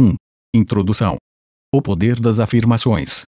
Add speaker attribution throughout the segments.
Speaker 1: 1. Introdução. O poder das afirmações.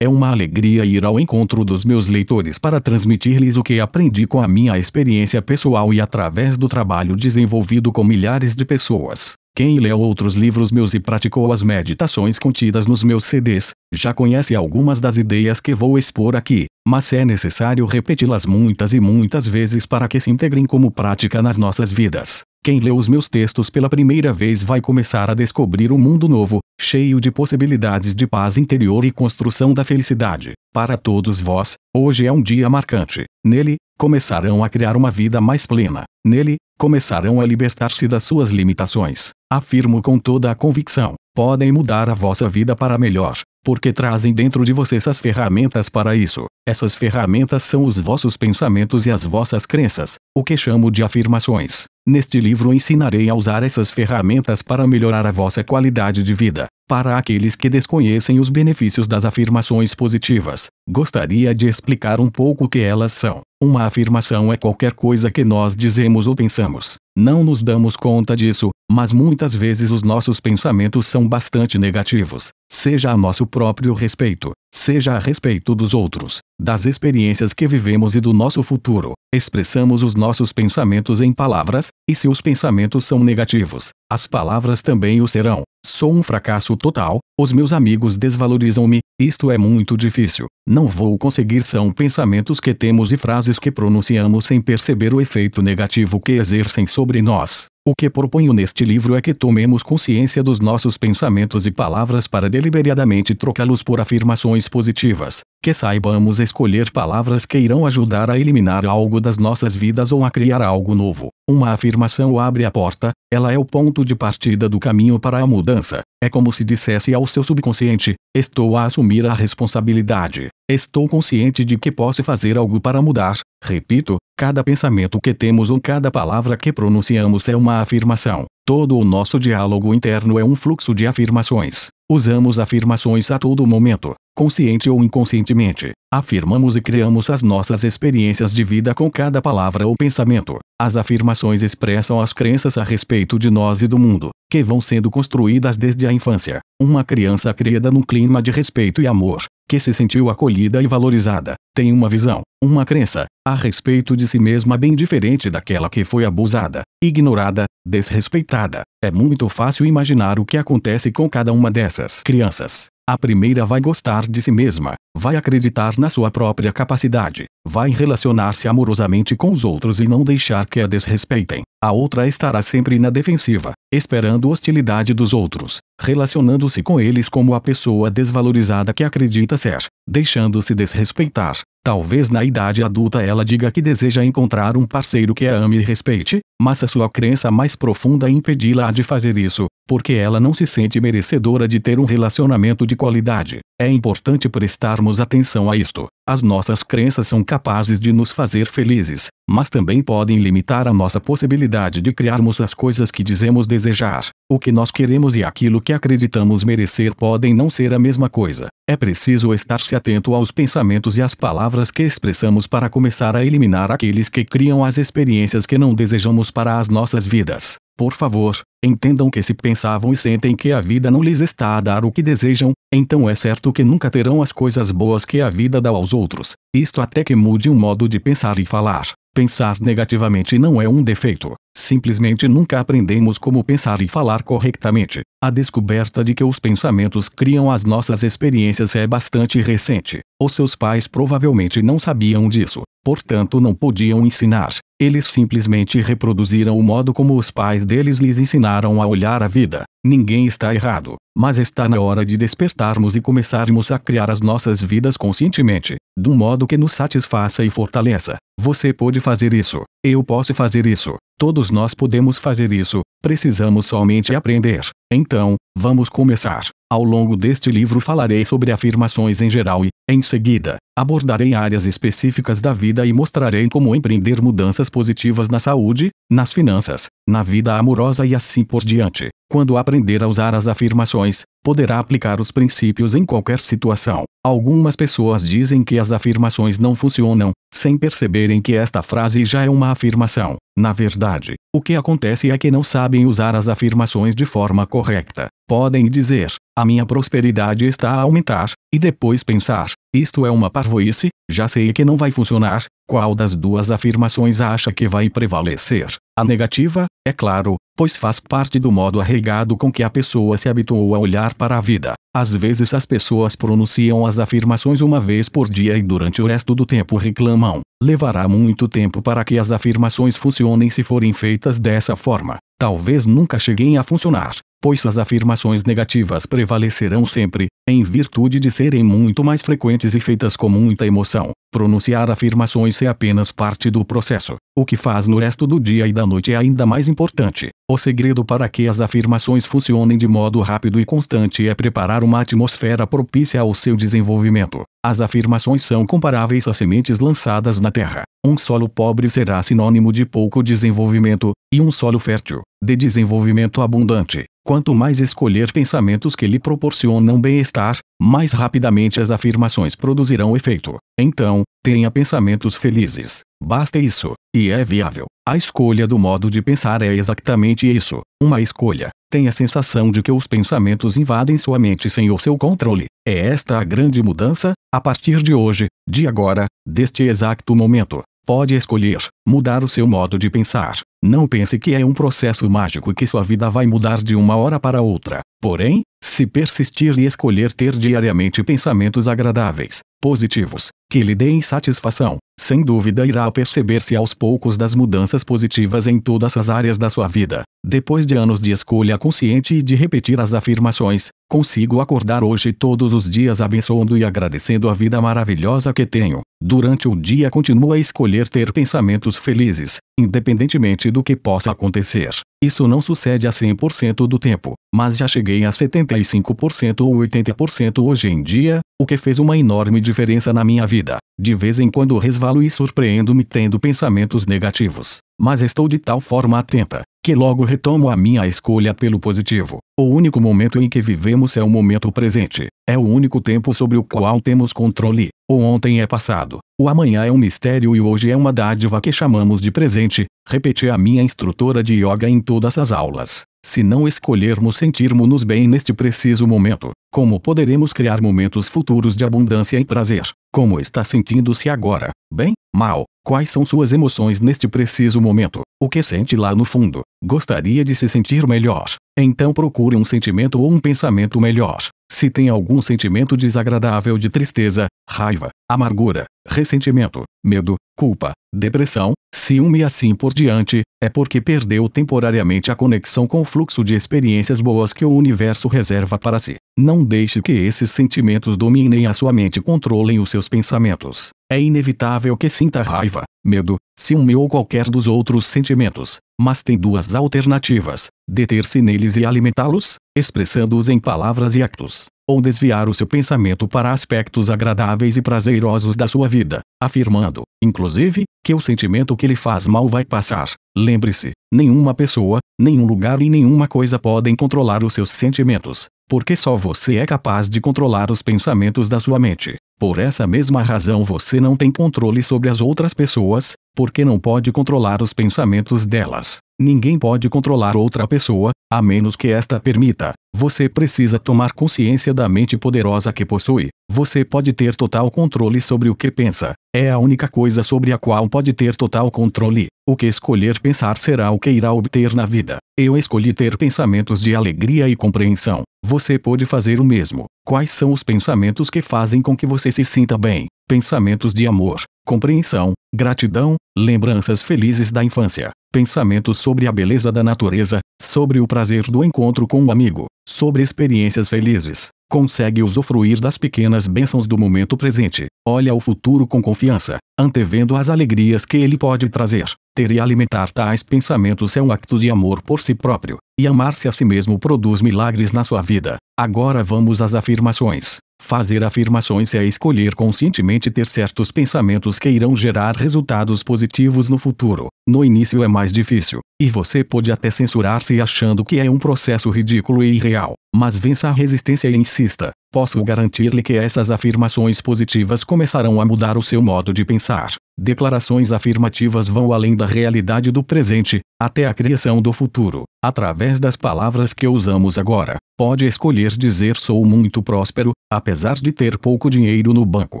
Speaker 1: É uma alegria ir ao encontro dos meus leitores para transmitir-lhes o que aprendi com a minha experiência pessoal e através do trabalho desenvolvido com milhares de pessoas. Quem leu outros livros meus e praticou as meditações contidas nos meus CDs, já conhece algumas das ideias que vou expor aqui, mas é necessário repeti-las muitas e muitas vezes para que se integrem como prática nas nossas vidas. Quem leu os meus textos pela primeira vez vai começar a descobrir um mundo novo, cheio de possibilidades de paz interior e construção da felicidade. Para todos vós, hoje é um dia marcante. Nele, começarão a criar uma vida mais plena. Nele, começarão a libertar-se das suas limitações. Afirmo com toda a convicção: podem mudar a vossa vida para melhor, porque trazem dentro de vocês as ferramentas para isso. Essas ferramentas são os vossos pensamentos e as vossas crenças, o que chamo de afirmações. Neste livro ensinarei a usar essas ferramentas para melhorar a vossa qualidade de vida. Para aqueles que desconhecem os benefícios das afirmações positivas, gostaria de explicar um pouco o que elas são. Uma afirmação é qualquer coisa que nós dizemos ou pensamos. Não nos damos conta disso, mas muitas vezes os nossos pensamentos são bastante negativos, seja a nosso próprio respeito, seja a respeito dos outros, das experiências que vivemos e do nosso futuro. Expressamos os nossos pensamentos em palavras, e seus pensamentos são negativos, as palavras também o serão. Sou um fracasso total, os meus amigos desvalorizam-me, isto é muito difícil. Não vou conseguir são pensamentos que temos e frases que pronunciamos sem perceber o efeito negativo que exercem sobre nós. O que proponho neste livro é que tomemos consciência dos nossos pensamentos e palavras para deliberadamente trocá-los por afirmações positivas, que saibamos escolher palavras que irão ajudar a eliminar algo das nossas vidas ou a criar algo novo. Uma afirmação abre a porta, ela é o ponto ponto de partida do caminho para a mudança. É como se dissesse ao seu subconsciente: Estou a assumir a responsabilidade. Estou consciente de que posso fazer algo para mudar. Repito, cada pensamento que temos ou cada palavra que pronunciamos é uma afirmação. Todo o nosso diálogo interno é um fluxo de afirmações. Usamos afirmações a todo momento consciente ou inconscientemente, afirmamos e criamos as nossas experiências de vida com cada palavra ou pensamento. As afirmações expressam as crenças a respeito de nós e do mundo, que vão sendo construídas desde a infância. Uma criança criada num clima de respeito e amor, que se sentiu acolhida e valorizada, tem uma visão, uma crença, a respeito de si mesma bem diferente daquela que foi abusada, ignorada, desrespeitada. É muito fácil imaginar o que acontece com cada uma dessas crianças. A primeira vai gostar de si mesma, vai acreditar na sua própria capacidade, vai relacionar-se amorosamente com os outros e não deixar que a desrespeitem. A outra estará sempre na defensiva, esperando hostilidade dos outros, relacionando-se com eles como a pessoa desvalorizada que acredita ser, deixando-se desrespeitar, Talvez na idade adulta ela diga que deseja encontrar um parceiro que a ame e respeite, mas a sua crença mais profunda impedi-la de fazer isso, porque ela não se sente merecedora de ter um relacionamento de qualidade. É importante prestarmos atenção a isto. As nossas crenças são capazes de nos fazer felizes, mas também podem limitar a nossa possibilidade de criarmos as coisas que dizemos desejar. O que nós queremos e aquilo que acreditamos merecer podem não ser a mesma coisa. É preciso estar-se atento aos pensamentos e às palavras que expressamos para começar a eliminar aqueles que criam as experiências que não desejamos para as nossas vidas. Por favor, entendam que se pensavam e sentem que a vida não lhes está a dar o que desejam, então é certo que nunca terão as coisas boas que a vida dá aos outros. Isto até que mude o modo de pensar e falar. Pensar negativamente não é um defeito. Simplesmente nunca aprendemos como pensar e falar corretamente. A descoberta de que os pensamentos criam as nossas experiências é bastante recente. Os seus pais provavelmente não sabiam disso, portanto não podiam ensinar. Eles simplesmente reproduziram o modo como os pais deles lhes ensinaram a olhar a vida. Ninguém está errado, mas está na hora de despertarmos e começarmos a criar as nossas vidas conscientemente, de um modo que nos satisfaça e fortaleça. Você pode fazer isso, eu posso fazer isso, todos nós podemos fazer isso, precisamos somente aprender. Então, vamos começar. Ao longo deste livro falarei sobre afirmações em geral e, em seguida, abordarei áreas específicas da vida e mostrarei como empreender mudanças positivas na saúde, nas finanças, na vida amorosa e assim por diante. Quando aprender a usar as afirmações, poderá aplicar os princípios em qualquer situação. Algumas pessoas dizem que as afirmações não funcionam, sem perceberem que esta frase já é uma afirmação. Na verdade, o que acontece é que não sabem usar as afirmações de forma correta. Podem dizer, a minha prosperidade está a aumentar, e depois pensar, isto é uma parvoíce, já sei que não vai funcionar, qual das duas afirmações acha que vai prevalecer? A negativa, é claro, pois faz parte do modo arraigado com que a pessoa se habituou a olhar para a vida. Às vezes as pessoas pronunciam as afirmações uma vez por dia e durante o resto do tempo reclamam. Levará muito tempo para que as afirmações funcionem se forem feitas dessa forma. Talvez nunca cheguem a funcionar pois as afirmações negativas prevalecerão sempre, em virtude de serem muito mais frequentes e feitas com muita emoção. Pronunciar afirmações é apenas parte do processo. O que faz no resto do dia e da noite é ainda mais importante. O segredo para que as afirmações funcionem de modo rápido e constante é preparar uma atmosfera propícia ao seu desenvolvimento. As afirmações são comparáveis a sementes lançadas na terra. Um solo pobre será sinônimo de pouco desenvolvimento, e um solo fértil, de desenvolvimento abundante. Quanto mais escolher pensamentos que lhe proporcionam bem-estar, mais rapidamente as afirmações produzirão efeito. Então, tenha pensamentos felizes. Basta isso, e é viável. A escolha do modo de pensar é exatamente isso, uma escolha. Tem a sensação de que os pensamentos invadem sua mente sem o seu controle. É esta a grande mudança, a partir de hoje, de agora, deste exato momento. Pode escolher mudar o seu modo de pensar. Não pense que é um processo mágico que sua vida vai mudar de uma hora para outra. Porém, se persistir e escolher ter diariamente pensamentos agradáveis, positivos, que lhe deem satisfação, sem dúvida irá perceber-se aos poucos das mudanças positivas em todas as áreas da sua vida. Depois de anos de escolha consciente e de repetir as afirmações, consigo acordar hoje todos os dias abençoando e agradecendo a vida maravilhosa que tenho. Durante o dia continuo a escolher ter pensamentos felizes, independentemente do que possa acontecer. Isso não sucede a 100% do tempo, mas já cheguei a 75% ou 80% hoje em dia, o que fez uma enorme diferença na minha vida. De vez em quando resvalo e surpreendo-me tendo pensamentos negativos, mas estou de tal forma atenta, que logo retomo a minha escolha pelo positivo. O único momento em que vivemos é o momento presente. É o único tempo sobre o qual temos controle. O ontem é passado, o amanhã é um mistério e hoje é uma dádiva que chamamos de presente, repeti a minha instrutora de yoga em todas as aulas. Se não escolhermos sentirmos-nos bem neste preciso momento, como poderemos criar momentos futuros de abundância e prazer? Como está sentindo-se agora? Bem? Mal? Quais são suas emoções neste preciso momento? O que sente lá no fundo? Gostaria de se sentir melhor? Então procure um sentimento ou um pensamento melhor. Se tem algum sentimento desagradável de tristeza, raiva, amargura, ressentimento, medo, culpa, depressão, ciúme e assim por diante, é porque perdeu temporariamente a conexão com o fluxo de experiências boas que o universo reserva para si. Não deixe que esses sentimentos dominem a sua mente e controlem os seus pensamentos. É inevitável que sinta raiva, medo, ciúme ou qualquer dos outros sentimentos, mas tem duas alternativas: deter-se neles e alimentá-los, expressando-os em palavras e actos, ou desviar o seu pensamento para aspectos agradáveis e prazerosos da sua vida, afirmando, inclusive, que o sentimento que lhe faz mal vai passar. Lembre-se: nenhuma pessoa, nenhum lugar e nenhuma coisa podem controlar os seus sentimentos, porque só você é capaz de controlar os pensamentos da sua mente. Por essa mesma razão você não tem controle sobre as outras pessoas, porque não pode controlar os pensamentos delas. Ninguém pode controlar outra pessoa, a menos que esta permita, você precisa tomar consciência da mente poderosa que possui. Você pode ter total controle sobre o que pensa. É a única coisa sobre a qual pode ter total controle. O que escolher pensar será o que irá obter na vida. Eu escolhi ter pensamentos de alegria e compreensão. Você pode fazer o mesmo. Quais são os pensamentos que fazem com que você se sinta bem? Pensamentos de amor, compreensão, gratidão, lembranças felizes da infância, pensamentos sobre a beleza da natureza, sobre o prazer do encontro com um amigo, sobre experiências felizes. Consegue usufruir das pequenas bênçãos do momento presente. Olha o futuro com confiança, antevendo as alegrias que ele pode trazer. Ter e alimentar tais pensamentos é um acto de amor por si próprio, e amar-se a si mesmo produz milagres na sua vida. Agora vamos às afirmações. Fazer afirmações é escolher conscientemente ter certos pensamentos que irão gerar resultados positivos no futuro. No início é mais difícil, e você pode até censurar-se achando que é um processo ridículo e irreal, mas vença a resistência e insista posso garantir-lhe que essas afirmações positivas começarão a mudar o seu modo de pensar. Declarações afirmativas vão além da realidade do presente, até a criação do futuro. Através das palavras que usamos agora, pode escolher dizer sou muito próspero, apesar de ter pouco dinheiro no banco,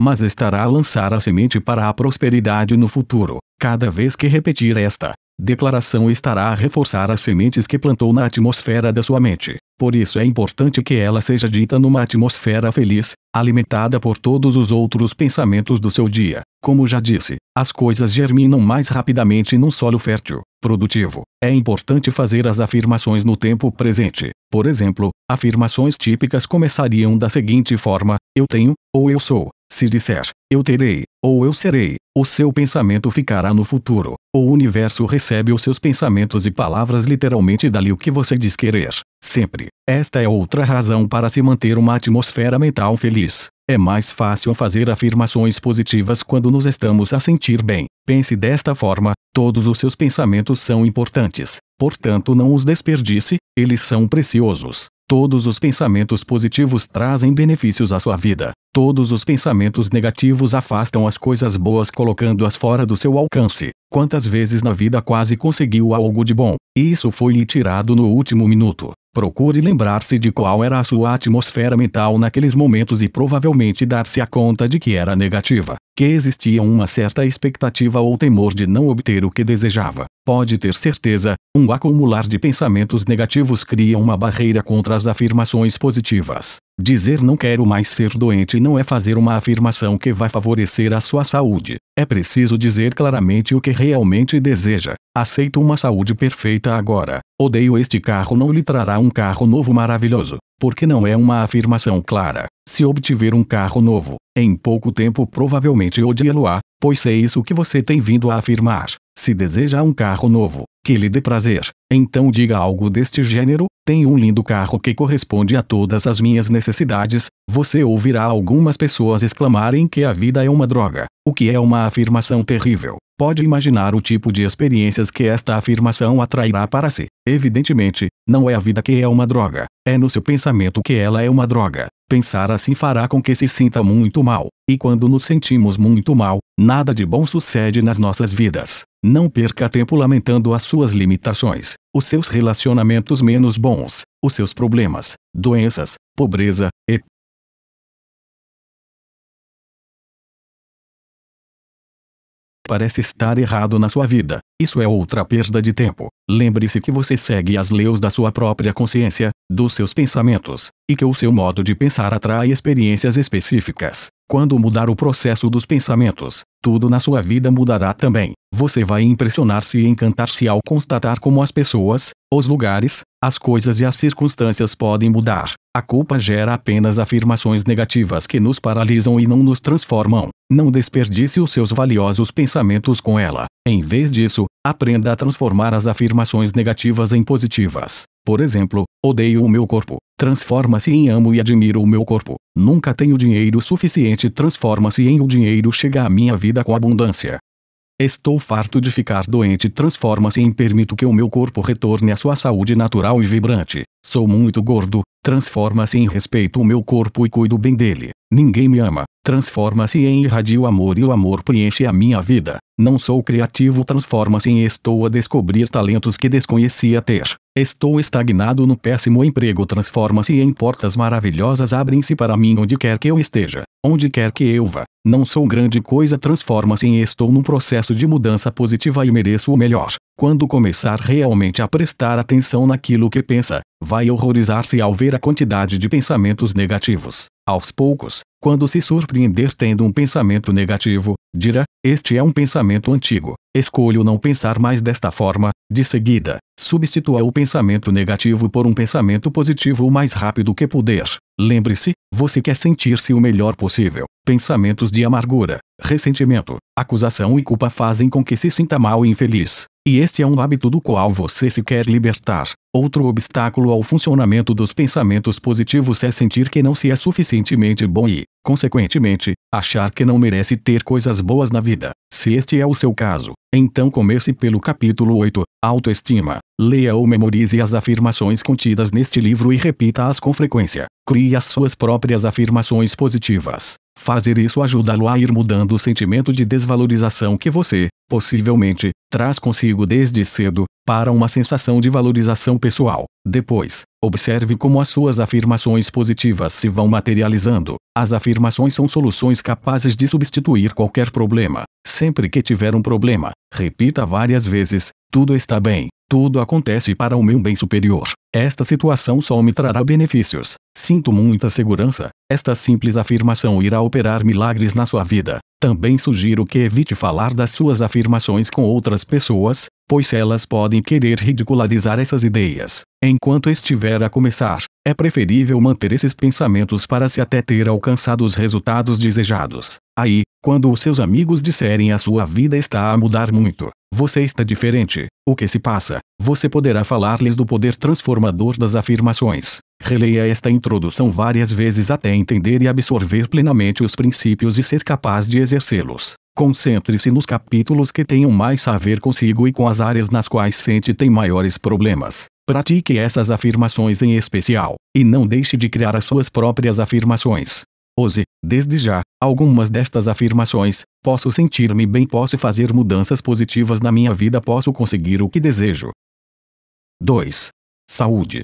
Speaker 1: mas estará a lançar a semente para a prosperidade no futuro. Cada vez que repetir esta, declaração estará a reforçar as sementes que plantou na atmosfera da sua mente. Por isso é importante que ela seja dita numa atmosfera atmosfera feliz, alimentada por todos os outros pensamentos do seu dia. Como já disse, as coisas germinam mais rapidamente num solo fértil, produtivo. É importante fazer as afirmações no tempo presente. Por exemplo, afirmações típicas começariam da seguinte forma: eu tenho, ou eu sou, se disser, eu terei, ou eu serei, o seu pensamento ficará no futuro. O universo recebe os seus pensamentos e palavras literalmente dali o que você diz querer. Sempre. Esta é outra razão para se manter uma atmosfera mental feliz. É mais fácil fazer afirmações positivas quando nos estamos a sentir bem. Pense desta forma: todos os seus pensamentos são importantes, portanto, não os desperdice, eles são preciosos. Todos os pensamentos positivos trazem benefícios à sua vida. Todos os pensamentos negativos afastam as coisas boas, colocando-as fora do seu alcance. Quantas vezes na vida quase conseguiu algo de bom, isso foi lhe tirado no último minuto? Procure lembrar-se de qual era a sua atmosfera mental naqueles momentos e provavelmente dar-se a conta de que era negativa que existia uma certa expectativa ou temor de não obter o que desejava. Pode ter certeza, um acumular de pensamentos negativos cria uma barreira contra as afirmações positivas. Dizer não quero mais ser doente não é fazer uma afirmação que vai favorecer a sua saúde. É preciso dizer claramente o que realmente deseja. Aceito uma saúde perfeita agora. Odeio este carro não lhe trará um carro novo maravilhoso porque não é uma afirmação clara. Se obtiver um carro novo, em pouco tempo provavelmente odiá-lo-á, ah, pois é isso que você tem vindo a afirmar. Se deseja um carro novo, que lhe dê prazer, então diga algo deste gênero: tenho um lindo carro que corresponde a todas as minhas necessidades. Você ouvirá algumas pessoas exclamarem que a vida é uma droga, o que é uma afirmação terrível pode imaginar o tipo de experiências que esta afirmação atrairá para si. Evidentemente, não é a vida que é uma droga, é no seu pensamento que ela é uma droga. Pensar assim fará com que se sinta muito mal, e quando nos sentimos muito mal, nada de bom sucede nas nossas vidas. Não perca tempo lamentando as suas limitações, os seus relacionamentos menos bons, os seus problemas, doenças, pobreza, etc. parece estar errado na sua vida. Isso é outra perda de tempo. Lembre-se que você segue as leis da sua própria consciência, dos seus pensamentos, e que o seu modo de pensar atrai experiências específicas. Quando mudar o processo dos pensamentos, tudo na sua vida mudará também. Você vai impressionar-se e encantar-se ao constatar como as pessoas, os lugares, as coisas e as circunstâncias podem mudar. A culpa gera apenas afirmações negativas que nos paralisam e não nos transformam. Não desperdice os seus valiosos pensamentos com ela. Em vez disso, aprenda a transformar as afirmações negativas em positivas. Por exemplo, odeio o meu corpo. Transforma-se em amo e admiro o meu corpo. Nunca tenho dinheiro suficiente. Transforma-se em o dinheiro chega à minha vida com abundância. Estou farto de ficar doente. Transforma-se em permito que o meu corpo retorne à sua saúde natural e vibrante. Sou muito gordo. Transforma-se em respeito o meu corpo e cuido bem dele. Ninguém me ama. Transforma-se em irradio amor e o amor preenche a minha vida. Não sou criativo. Transforma-se em estou a descobrir talentos que desconhecia ter. Estou estagnado no péssimo emprego transforma-se em portas maravilhosas abrem-se para mim onde quer que eu esteja, onde quer que eu vá. Não sou grande coisa transforma-se em estou num processo de mudança positiva e mereço o melhor. Quando começar realmente a prestar atenção naquilo que pensa, vai horrorizar-se ao ver a quantidade de pensamentos negativos. Aos poucos, quando se surpreender tendo um pensamento negativo, dirá: Este é um pensamento antigo. Escolho não pensar mais desta forma. De seguida, substitua o pensamento negativo por um pensamento positivo o mais rápido que puder. Lembre-se, você quer sentir-se o melhor possível. Pensamentos de amargura, ressentimento, acusação e culpa fazem com que se sinta mal e infeliz. E este é um hábito do qual você se quer libertar. Outro obstáculo ao funcionamento dos pensamentos positivos é sentir que não se é suficientemente bom e, consequentemente, achar que não merece ter coisas boas na vida. Se este é o seu caso, então comece pelo capítulo 8, Autoestima. Leia ou memorize as afirmações contidas neste livro e repita-as com frequência. Crie as suas próprias afirmações positivas. Fazer isso ajuda-lo a ir mudando o sentimento de desvalorização que você, possivelmente, traz consigo desde cedo, para uma sensação de valorização pessoal. Depois, observe como as suas afirmações positivas se vão materializando. As afirmações são soluções capazes de substituir qualquer problema. Sempre que tiver um problema, repita várias vezes: tudo está bem, tudo acontece para o meu bem superior. Esta situação só me trará benefícios. Sinto muita segurança. Esta simples afirmação irá operar milagres na sua vida. Também sugiro que evite falar das suas afirmações com outras pessoas, pois elas podem querer ridicularizar essas ideias. Enquanto estiver a começar, é preferível manter esses pensamentos para se até ter alcançado os resultados desejados. Aí, quando os seus amigos disserem a sua vida está a mudar muito, você está diferente, o que se passa, você poderá falar-lhes do poder transformador das afirmações. Releia esta introdução várias vezes até entender e absorver plenamente os princípios e ser capaz de exercê-los. Concentre-se nos capítulos que tenham mais a ver consigo e com as áreas nas quais sente tem maiores problemas. Pratique essas afirmações em especial, e não deixe de criar as suas próprias afirmações. Use, Desde já, algumas destas afirmações, posso sentir-me bem, posso fazer mudanças positivas na minha vida, posso conseguir o que desejo. 2. Saúde.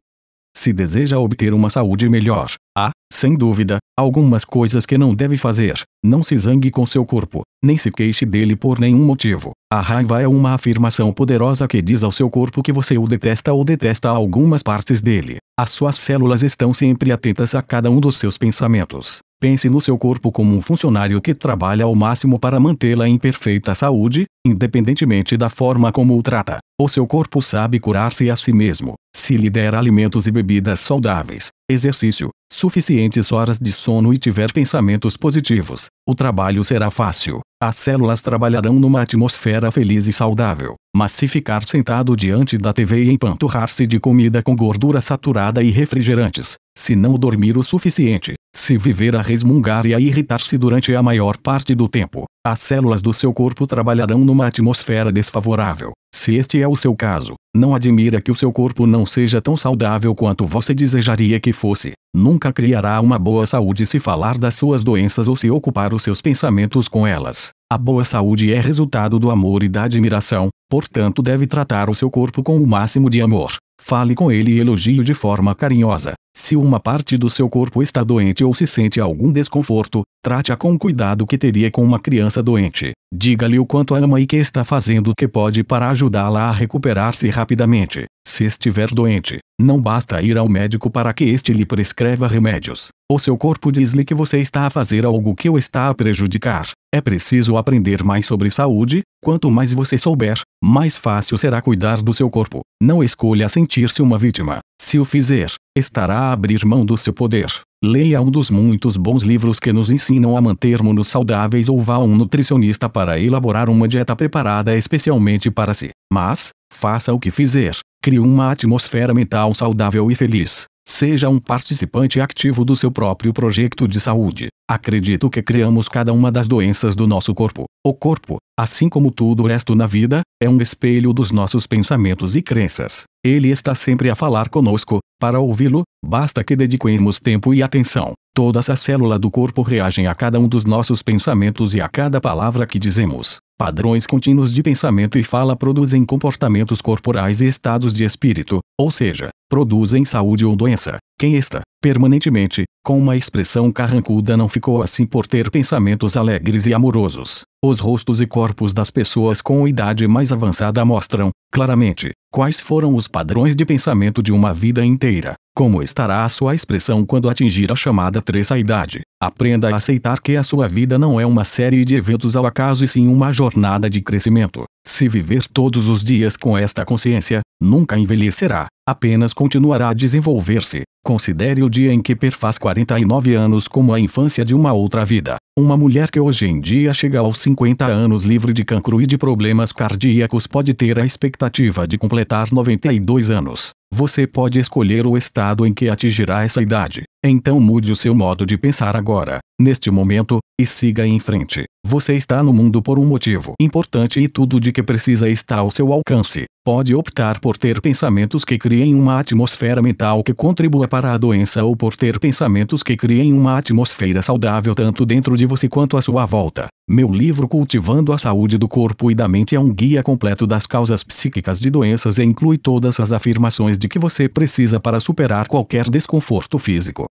Speaker 1: Se deseja obter uma saúde melhor, há, sem dúvida, algumas coisas que não deve fazer. Não se zangue com seu corpo, nem se queixe dele por nenhum motivo. A raiva é uma afirmação poderosa que diz ao seu corpo que você o detesta ou detesta algumas partes dele. As suas células estão sempre atentas a cada um dos seus pensamentos pense no seu corpo como um funcionário que trabalha ao máximo para mantê-la em perfeita saúde, independentemente da forma como o trata. O seu corpo sabe curar-se a si mesmo, se lhe der alimentos e bebidas saudáveis, exercício, suficientes horas de sono e tiver pensamentos positivos. O trabalho será fácil. As células trabalharão numa atmosfera feliz e saudável. Mas se ficar sentado diante da TV e empanturrar-se de comida com gordura saturada e refrigerantes, se não dormir o suficiente, se viver a resmungar e a irritar-se durante a maior parte do tempo, as células do seu corpo trabalharão numa atmosfera desfavorável. Se este é o seu caso, não admira que o seu corpo não seja tão saudável quanto você desejaria que fosse. Nunca criará uma boa saúde se falar das suas doenças ou se ocupar os seus pensamentos com elas. A boa saúde é resultado do amor e da admiração, portanto, deve tratar o seu corpo com o máximo de amor. Fale com ele e elogie de forma carinhosa. Se uma parte do seu corpo está doente ou se sente algum desconforto, trate-a com o cuidado que teria com uma criança doente. Diga-lhe o quanto a ama e que está fazendo o que pode para ajudá-la a recuperar-se rapidamente. Se estiver doente, não basta ir ao médico para que este lhe prescreva remédios. O seu corpo diz-lhe que você está a fazer algo que o está a prejudicar. É preciso aprender mais sobre saúde. Quanto mais você souber, mais fácil será cuidar do seu corpo. Não escolha sentir-se uma vítima. Se o fizer, estará a abrir mão do seu poder. Leia um dos muitos bons livros que nos ensinam a mantermos-nos saudáveis ou vá a um nutricionista para elaborar uma dieta preparada especialmente para si. Mas, faça o que fizer, crie uma atmosfera mental saudável e feliz. Seja um participante ativo do seu próprio projeto de saúde. Acredito que criamos cada uma das doenças do nosso corpo. O corpo, Assim como tudo o resto na vida, é um espelho dos nossos pensamentos e crenças. Ele está sempre a falar conosco, para ouvi-lo, basta que dediquemos tempo e atenção. Todas as células do corpo reagem a cada um dos nossos pensamentos e a cada palavra que dizemos. Padrões contínuos de pensamento e fala produzem comportamentos corporais e estados de espírito, ou seja, produzem saúde ou doença. Quem está permanentemente, com uma expressão carrancuda não ficou assim por ter pensamentos alegres e amorosos. Os rostos e corpos das pessoas com idade mais avançada mostram, claramente, quais foram os padrões de pensamento de uma vida inteira. Como estará a sua expressão quando atingir a chamada terça idade? Aprenda a aceitar que a sua vida não é uma série de eventos ao acaso e sim uma jornada de crescimento. Se viver todos os dias com esta consciência, nunca envelhecerá, apenas continuará a desenvolver-se. Considere o dia em que perfaz 49 anos como a infância de uma outra vida. Uma mulher que hoje em dia chega aos 50 anos livre de cancro e de problemas cardíacos pode ter a expectativa de completar 92 anos. Você pode escolher o estado em que atingirá essa idade. Então mude o seu modo de pensar agora, neste momento, e siga em frente. Você está no mundo por um motivo importante e tudo de que precisa está ao seu alcance. Pode optar por ter pensamentos que criem uma atmosfera mental que contribua para para a doença ou por ter pensamentos que criem uma atmosfera saudável tanto dentro de você quanto à sua volta. Meu livro Cultivando a Saúde do Corpo e da Mente é um guia completo das causas psíquicas de doenças e inclui todas as afirmações de que você precisa para superar qualquer desconforto físico.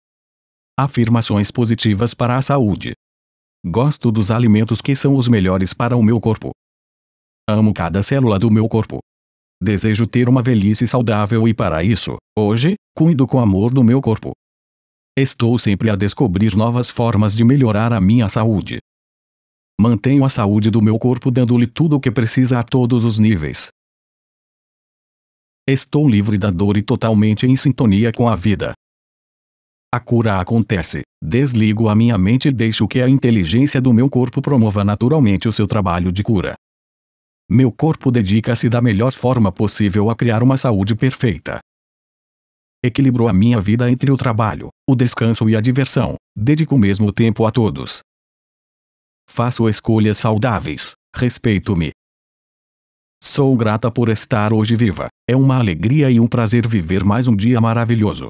Speaker 1: Afirmações positivas para a saúde. Gosto dos alimentos que são os melhores para o meu corpo. Amo cada célula do meu corpo. Desejo ter uma velhice saudável e para isso, hoje, cuido com amor do meu corpo. Estou sempre a descobrir novas formas de melhorar a minha saúde. Mantenho a saúde do meu corpo dando-lhe tudo o que precisa a todos os níveis. Estou livre da dor e totalmente em sintonia com a vida. A cura acontece. Desligo a minha mente e deixo que a inteligência do meu corpo promova naturalmente o seu trabalho de cura. Meu corpo dedica-se da melhor forma possível a criar uma saúde perfeita. Equilibro a minha vida entre o trabalho, o descanso e a diversão. Dedico o mesmo tempo a todos. Faço escolhas saudáveis. Respeito-me. Sou grata por estar hoje viva. É uma alegria e um prazer viver mais um dia maravilhoso.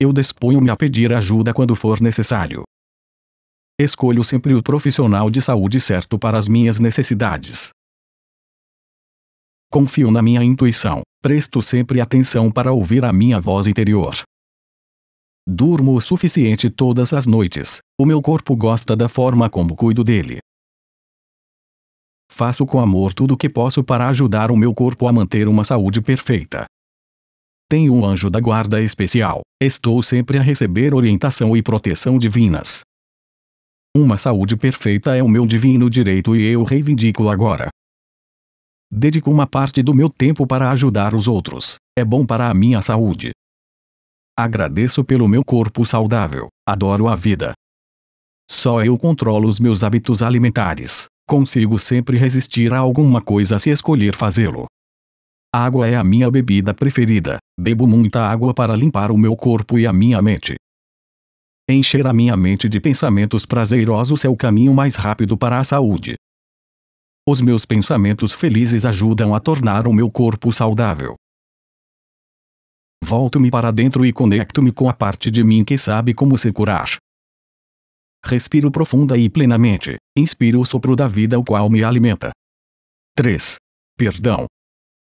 Speaker 1: Eu disponho-me a pedir ajuda quando for necessário. Escolho sempre o profissional de saúde certo para as minhas necessidades. Confio na minha intuição. Presto sempre atenção para ouvir a minha voz interior. Durmo o suficiente todas as noites. O meu corpo gosta da forma como cuido dele. Faço com amor tudo o que posso para ajudar o meu corpo a manter uma saúde perfeita. Tenho um anjo da guarda especial. Estou sempre a receber orientação e proteção divinas. Uma saúde perfeita é o meu divino direito e eu reivindico agora. Dedico uma parte do meu tempo para ajudar os outros. É bom para a minha saúde. Agradeço pelo meu corpo saudável. Adoro a vida. Só eu controlo os meus hábitos alimentares. Consigo sempre resistir a alguma coisa se escolher fazê-lo. Água é a minha bebida preferida. Bebo muita água para limpar o meu corpo e a minha mente. Encher a minha mente de pensamentos prazerosos é o caminho mais rápido para a saúde. Os meus pensamentos felizes ajudam a tornar o meu corpo saudável. Volto-me para dentro e conecto-me com a parte de mim que sabe como se curar. Respiro profunda e plenamente, inspiro o sopro da vida o qual me alimenta. 3. Perdão.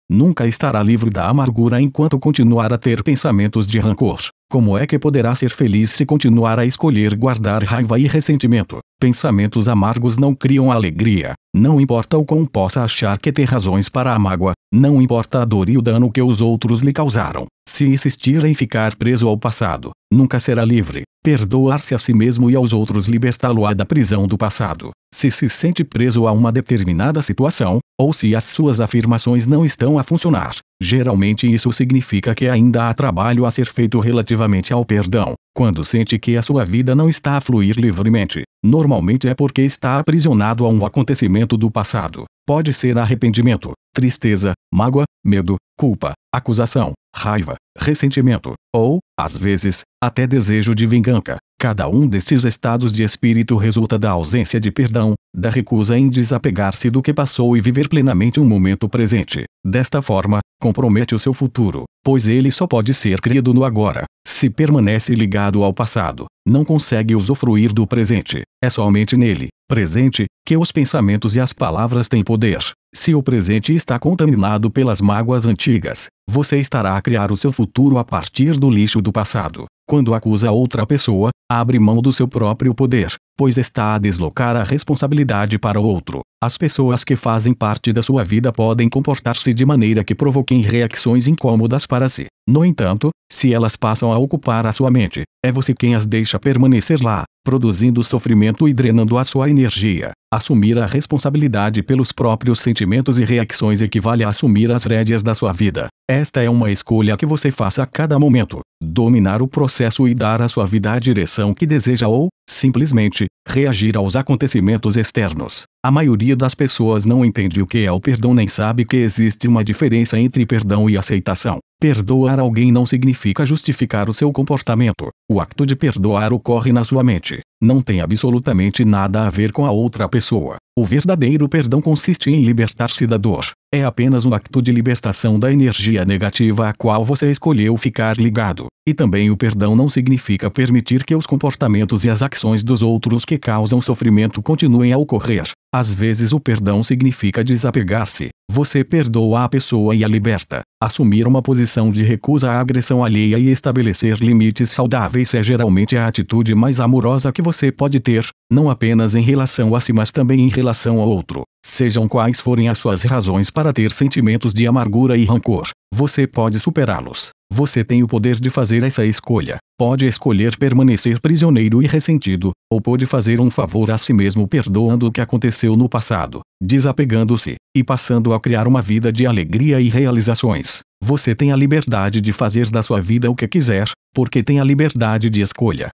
Speaker 1: Nunca estará livre da amargura enquanto continuar a ter pensamentos de rancor. Como é que poderá ser feliz se continuar a escolher guardar raiva e ressentimento? Pensamentos amargos não criam alegria. Não importa o quão possa achar que tem razões para a mágoa, não importa a dor e o dano que os outros lhe causaram. Se insistir em ficar preso ao passado, nunca será livre. Perdoar-se a si mesmo e aos outros libertá-lo-á da prisão do passado se se sente preso a uma determinada situação, ou se as suas afirmações não estão a funcionar. Geralmente isso significa que ainda há trabalho a ser feito relativamente ao perdão. Quando sente que a sua vida não está a fluir livremente, normalmente é porque está aprisionado a um acontecimento do passado. Pode ser arrependimento, tristeza, mágoa, medo, culpa, acusação, raiva, ressentimento, ou, às vezes, até desejo de vingança. Cada um destes estados de espírito resulta da ausência de perdão, da recusa em desapegar-se do que passou e viver plenamente um momento presente. Desta forma, compromete o seu futuro, pois ele só pode ser criado no agora. Se permanece ligado ao passado, não consegue usufruir do presente. É somente nele, presente, que os pensamentos e as palavras têm poder. Se o presente está contaminado pelas mágoas antigas, você estará a criar o seu futuro a partir do lixo do passado quando acusa outra pessoa, abre mão do seu próprio poder, pois está a deslocar a responsabilidade para o outro. As pessoas que fazem parte da sua vida podem comportar-se de maneira que provoquem reações incômodas para si. No entanto, se elas passam a ocupar a sua mente, é você quem as deixa permanecer lá, produzindo sofrimento e drenando a sua energia. Assumir a responsabilidade pelos próprios sentimentos e reações equivale a assumir as rédeas da sua vida. Esta é uma escolha que você faça a cada momento. Dominar o processo e dar à sua vida a direção que deseja ou, simplesmente, reagir aos acontecimentos externos. A maioria das pessoas não entende o que é o perdão nem sabe que existe uma diferença entre perdão e aceitação. Perdoar alguém não significa justificar o seu comportamento. O acto de perdoar ocorre na sua mente. Não tem absolutamente nada a ver com a outra pessoa. O verdadeiro perdão consiste em libertar-se da dor. É apenas um acto de libertação da energia negativa a qual você escolheu ficar ligado. E também o perdão não significa permitir que os comportamentos e as ações dos outros que causam sofrimento continuem a ocorrer. Às vezes o perdão significa desapegar-se. Você perdoa a pessoa e a liberta. Assumir uma posição de recusa à agressão alheia e estabelecer limites saudáveis é geralmente a atitude mais amorosa que você pode ter, não apenas em relação a si, mas também em relação ao outro. Sejam quais forem as suas razões para ter sentimentos de amargura e rancor, você pode superá-los. Você tem o poder de fazer essa escolha. Pode escolher permanecer prisioneiro e ressentido, ou pode fazer um favor a si mesmo perdoando o que aconteceu no passado, desapegando-se e passando a criar uma vida de alegria e realizações. Você tem a liberdade de fazer da sua vida o que quiser, porque tem a liberdade de escolha.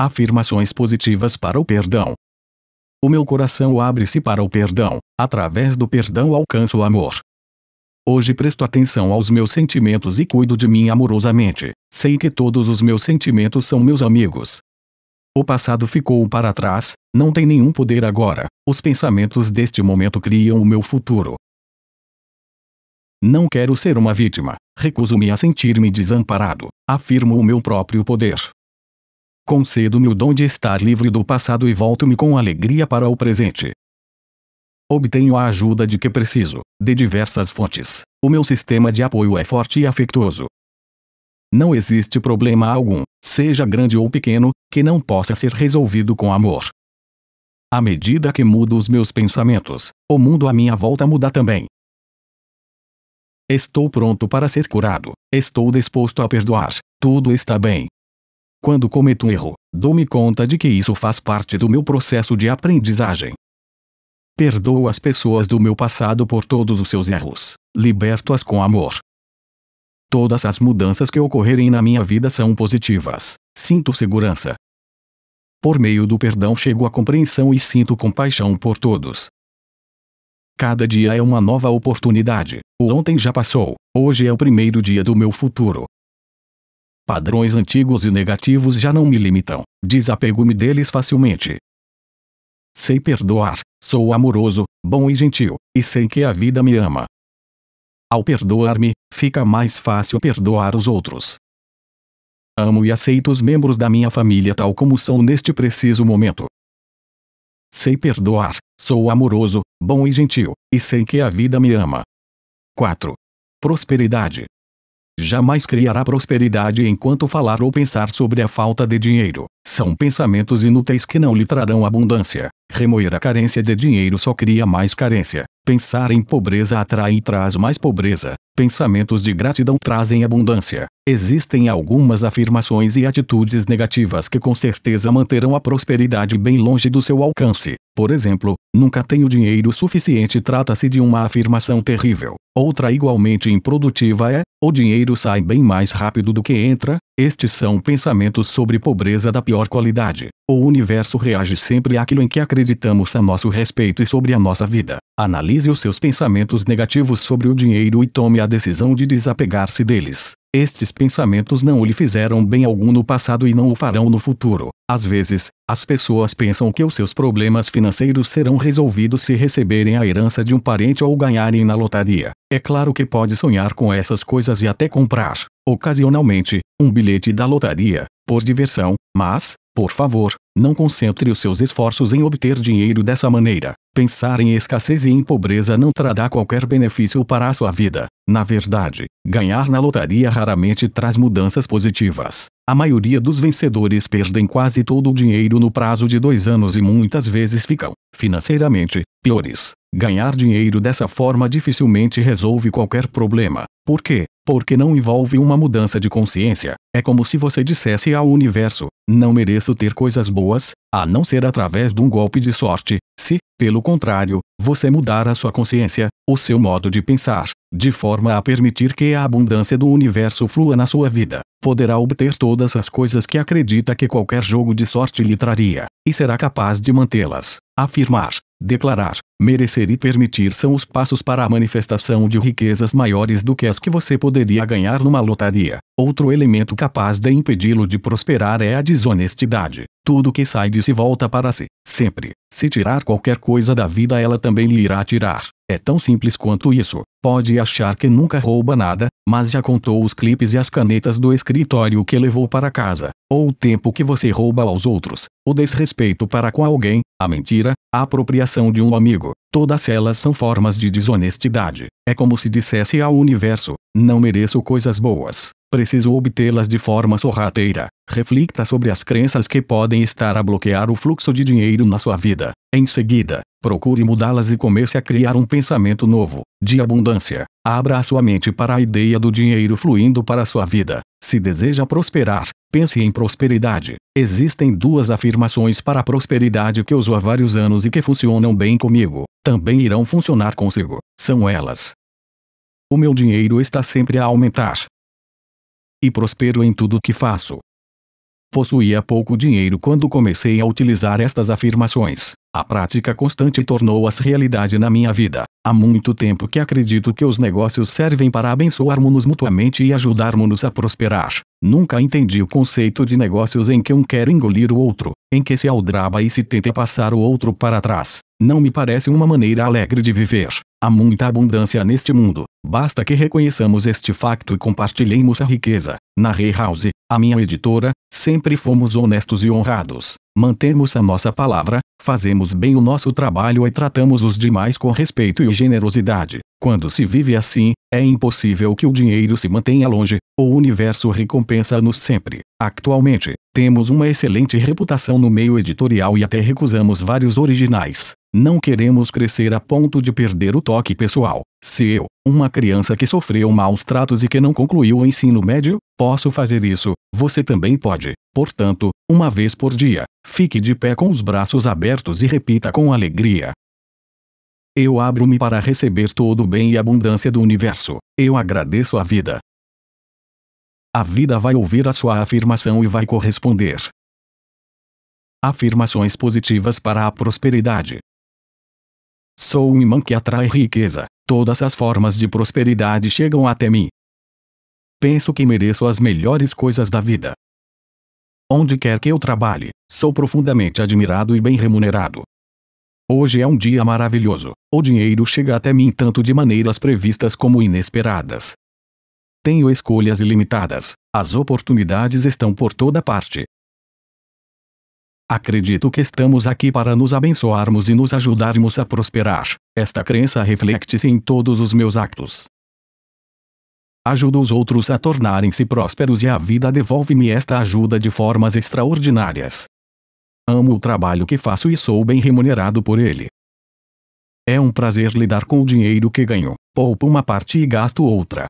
Speaker 1: Afirmações positivas para o perdão. O meu coração abre-se para o perdão, através do perdão alcanço o amor. Hoje presto atenção aos meus sentimentos e cuido de mim amorosamente. Sei que todos os meus sentimentos são meus amigos. O passado ficou para trás, não tem nenhum poder agora. Os pensamentos deste momento criam o meu futuro. Não quero ser uma vítima. Recuso-me a sentir-me desamparado. Afirmo o meu próprio poder. Concedo-me o dom de estar livre do passado e volto-me com alegria para o presente. Obtenho a ajuda de que preciso, de diversas fontes. O meu sistema de apoio é forte e afetuoso. Não existe problema algum, seja grande ou pequeno, que não possa ser resolvido com amor. À medida que mudo os meus pensamentos, o mundo à minha volta muda também. Estou pronto para ser curado, estou disposto a perdoar, tudo está bem. Quando cometo um erro, dou-me conta de que isso faz parte do meu processo de aprendizagem. Perdoo as pessoas do meu passado por todos os seus erros, liberto-as com amor, Todas as mudanças que ocorrerem na minha vida são positivas. Sinto segurança. Por meio do perdão chego à compreensão e sinto compaixão por todos. Cada dia é uma nova oportunidade. O ontem já passou, hoje é o primeiro dia do meu futuro. Padrões antigos e negativos já não me limitam, desapego-me deles facilmente. Sei perdoar, sou amoroso, bom e gentil, e sei que a vida me ama. Ao perdoar-me, fica mais fácil perdoar os outros. Amo e aceito os membros da minha família tal como são neste preciso momento. Sei perdoar, sou amoroso, bom e gentil, e sei que a vida me ama. 4. Prosperidade. Jamais criará prosperidade enquanto falar ou pensar sobre a falta de dinheiro. São pensamentos inúteis que não lhe trarão abundância. Remoer a carência de dinheiro só cria mais carência. Pensar em pobreza atrai e traz mais pobreza. Pensamentos de gratidão trazem abundância. Existem algumas afirmações e atitudes negativas que com certeza manterão a prosperidade bem longe do seu alcance. Por exemplo, nunca tenho dinheiro suficiente trata-se de uma afirmação terrível. Outra igualmente improdutiva é: o dinheiro sai bem mais rápido do que entra, estes são pensamentos sobre pobreza da pior qualidade. O universo reage sempre àquilo em que acreditamos a nosso respeito e sobre a nossa vida. Analise os seus pensamentos negativos sobre o dinheiro e tome a decisão de desapegar-se deles. Estes pensamentos não lhe fizeram bem algum no passado e não o farão no futuro. Às vezes, as pessoas pensam que os seus problemas financeiros serão resolvidos se receberem a herança de um parente ou ganharem na lotaria. É claro que pode sonhar com essas coisas e até comprar, ocasionalmente, um bilhete da lotaria, por diversão, mas, por favor, não concentre os seus esforços em obter dinheiro dessa maneira. Pensar em escassez e em pobreza não trará qualquer benefício para a sua vida. Na verdade, ganhar na lotaria raramente traz mudanças positivas. A maioria dos vencedores perdem quase todo o dinheiro no prazo de dois anos e muitas vezes ficam, financeiramente, piores. Ganhar dinheiro dessa forma dificilmente resolve qualquer problema. Por quê? Porque não envolve uma mudança de consciência. É como se você dissesse ao universo: não mereço ter coisas boas pessoas, a não ser através de um golpe de sorte, se, pelo contrário, você mudar a sua consciência, o seu modo de pensar, de forma a permitir que a abundância do universo flua na sua vida, poderá obter todas as coisas que acredita que qualquer jogo de sorte lhe traria, e será capaz de mantê-las. Afirmar, declarar, merecer e permitir são os passos para a manifestação de riquezas maiores do que as que você poderia ganhar numa lotaria. Outro elemento capaz de impedi-lo de prosperar é a desonestidade. Tudo que sai de si volta para si, sempre. Se tirar qualquer coisa da vida, ela também lhe irá tirar. É tão simples quanto isso. Pode achar que nunca rouba nada, mas já contou os clipes e as canetas do escritório que levou para casa, ou o tempo que você rouba aos outros, o desrespeito para com alguém, a mentira, a apropriação de um amigo, Todas elas são formas de desonestidade. É como se dissesse ao universo: não mereço coisas boas, preciso obtê-las de forma sorrateira. Reflita sobre as crenças que podem estar a bloquear o fluxo de dinheiro na sua vida. Em seguida, procure mudá-las e comece a criar um pensamento novo, de abundância. Abra a sua mente para a ideia do dinheiro fluindo para a sua vida. Se deseja prosperar, pense em prosperidade. Existem duas afirmações para a prosperidade que uso há vários anos e que funcionam bem comigo. Também irão funcionar consigo. São elas: O meu dinheiro está sempre a aumentar. E prospero em tudo o que faço. Possuía pouco dinheiro quando comecei a utilizar estas afirmações. A prática constante tornou-as realidade na minha vida. Há muito tempo que acredito que os negócios servem para abençoarmos-nos mutuamente e ajudarmos-nos a prosperar. Nunca entendi o conceito de negócios em que um quer engolir o outro, em que se aldraba e se tenta passar o outro para trás. Não me parece uma maneira alegre de viver. Há muita abundância neste mundo. Basta que reconheçamos este facto e compartilhemos a riqueza. Na Rei House, a minha editora, sempre fomos honestos e honrados mantermos a nossa palavra, fazemos bem o nosso trabalho e tratamos os demais com respeito e generosidade. Quando se vive assim, é impossível que o dinheiro se mantenha longe, o universo recompensa-nos sempre. Atualmente, temos uma excelente reputação no meio editorial e até recusamos vários originais. Não queremos crescer a ponto de perder o toque pessoal. Se eu, uma criança que sofreu maus tratos e que não concluiu o ensino médio, posso fazer isso, você também pode. Portanto, uma vez por dia, fique de pé com os braços abertos e repita com alegria: Eu abro-me para receber todo o bem e abundância do universo. Eu agradeço a vida. A vida vai ouvir a sua afirmação e vai corresponder. Afirmações positivas para a prosperidade. Sou um imã que atrai riqueza. Todas as formas de prosperidade chegam até mim. Penso que mereço as melhores coisas da vida. Onde quer que eu trabalhe, sou profundamente admirado e bem remunerado. Hoje é um dia maravilhoso. O dinheiro chega até mim tanto de maneiras previstas como inesperadas. Tenho escolhas ilimitadas. As oportunidades estão por toda parte. Acredito que estamos aqui para nos abençoarmos e nos ajudarmos a prosperar. Esta crença reflete-se em todos os meus actos. Ajudo os outros a tornarem-se prósperos e a vida devolve-me esta ajuda de formas extraordinárias. Amo o trabalho que faço e sou bem remunerado por ele. É um prazer lidar com o dinheiro que ganho, poupo uma parte e gasto outra.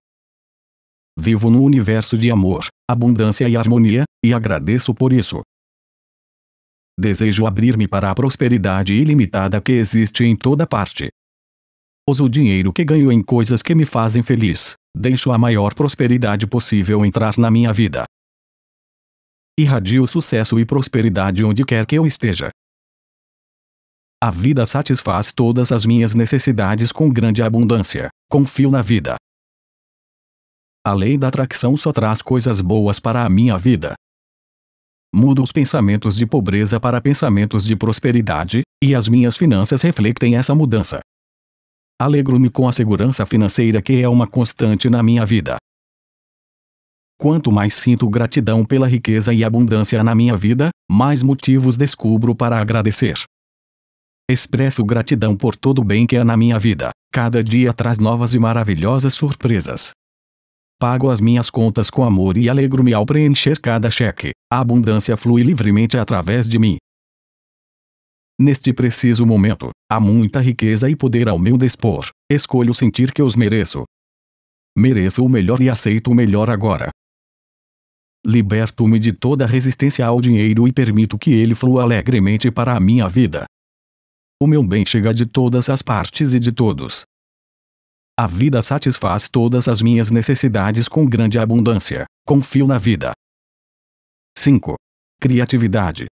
Speaker 1: Vivo num universo de amor, abundância e harmonia, e agradeço por isso desejo abrir-me para a prosperidade ilimitada que existe em toda parte. Uso o dinheiro que ganho em coisas que me fazem feliz, deixo a maior prosperidade possível entrar na minha vida. Irradio sucesso e prosperidade onde quer que eu esteja. A vida satisfaz todas as minhas necessidades com grande abundância. Confio na vida. A lei da atração só traz coisas boas para a minha vida mudo os pensamentos de pobreza para pensamentos de prosperidade, e as minhas finanças refletem essa mudança. Alegro-me com a segurança financeira que é uma constante na minha vida. Quanto mais sinto gratidão pela riqueza e abundância na minha vida, mais motivos descubro para agradecer. Expresso gratidão por todo o bem que há na minha vida. Cada dia traz novas e maravilhosas surpresas. Pago as minhas contas com amor e alegro-me ao preencher cada cheque. A abundância flui livremente através de mim. Neste preciso momento, há muita riqueza e poder ao meu dispor. Escolho sentir que os mereço. Mereço o melhor e aceito o melhor agora. Liberto-me de toda resistência ao dinheiro e permito que ele flua alegremente para a minha vida. O meu bem chega de todas as partes e de todos. A vida satisfaz todas as minhas necessidades com grande abundância. Confio na vida. 5. Criatividade.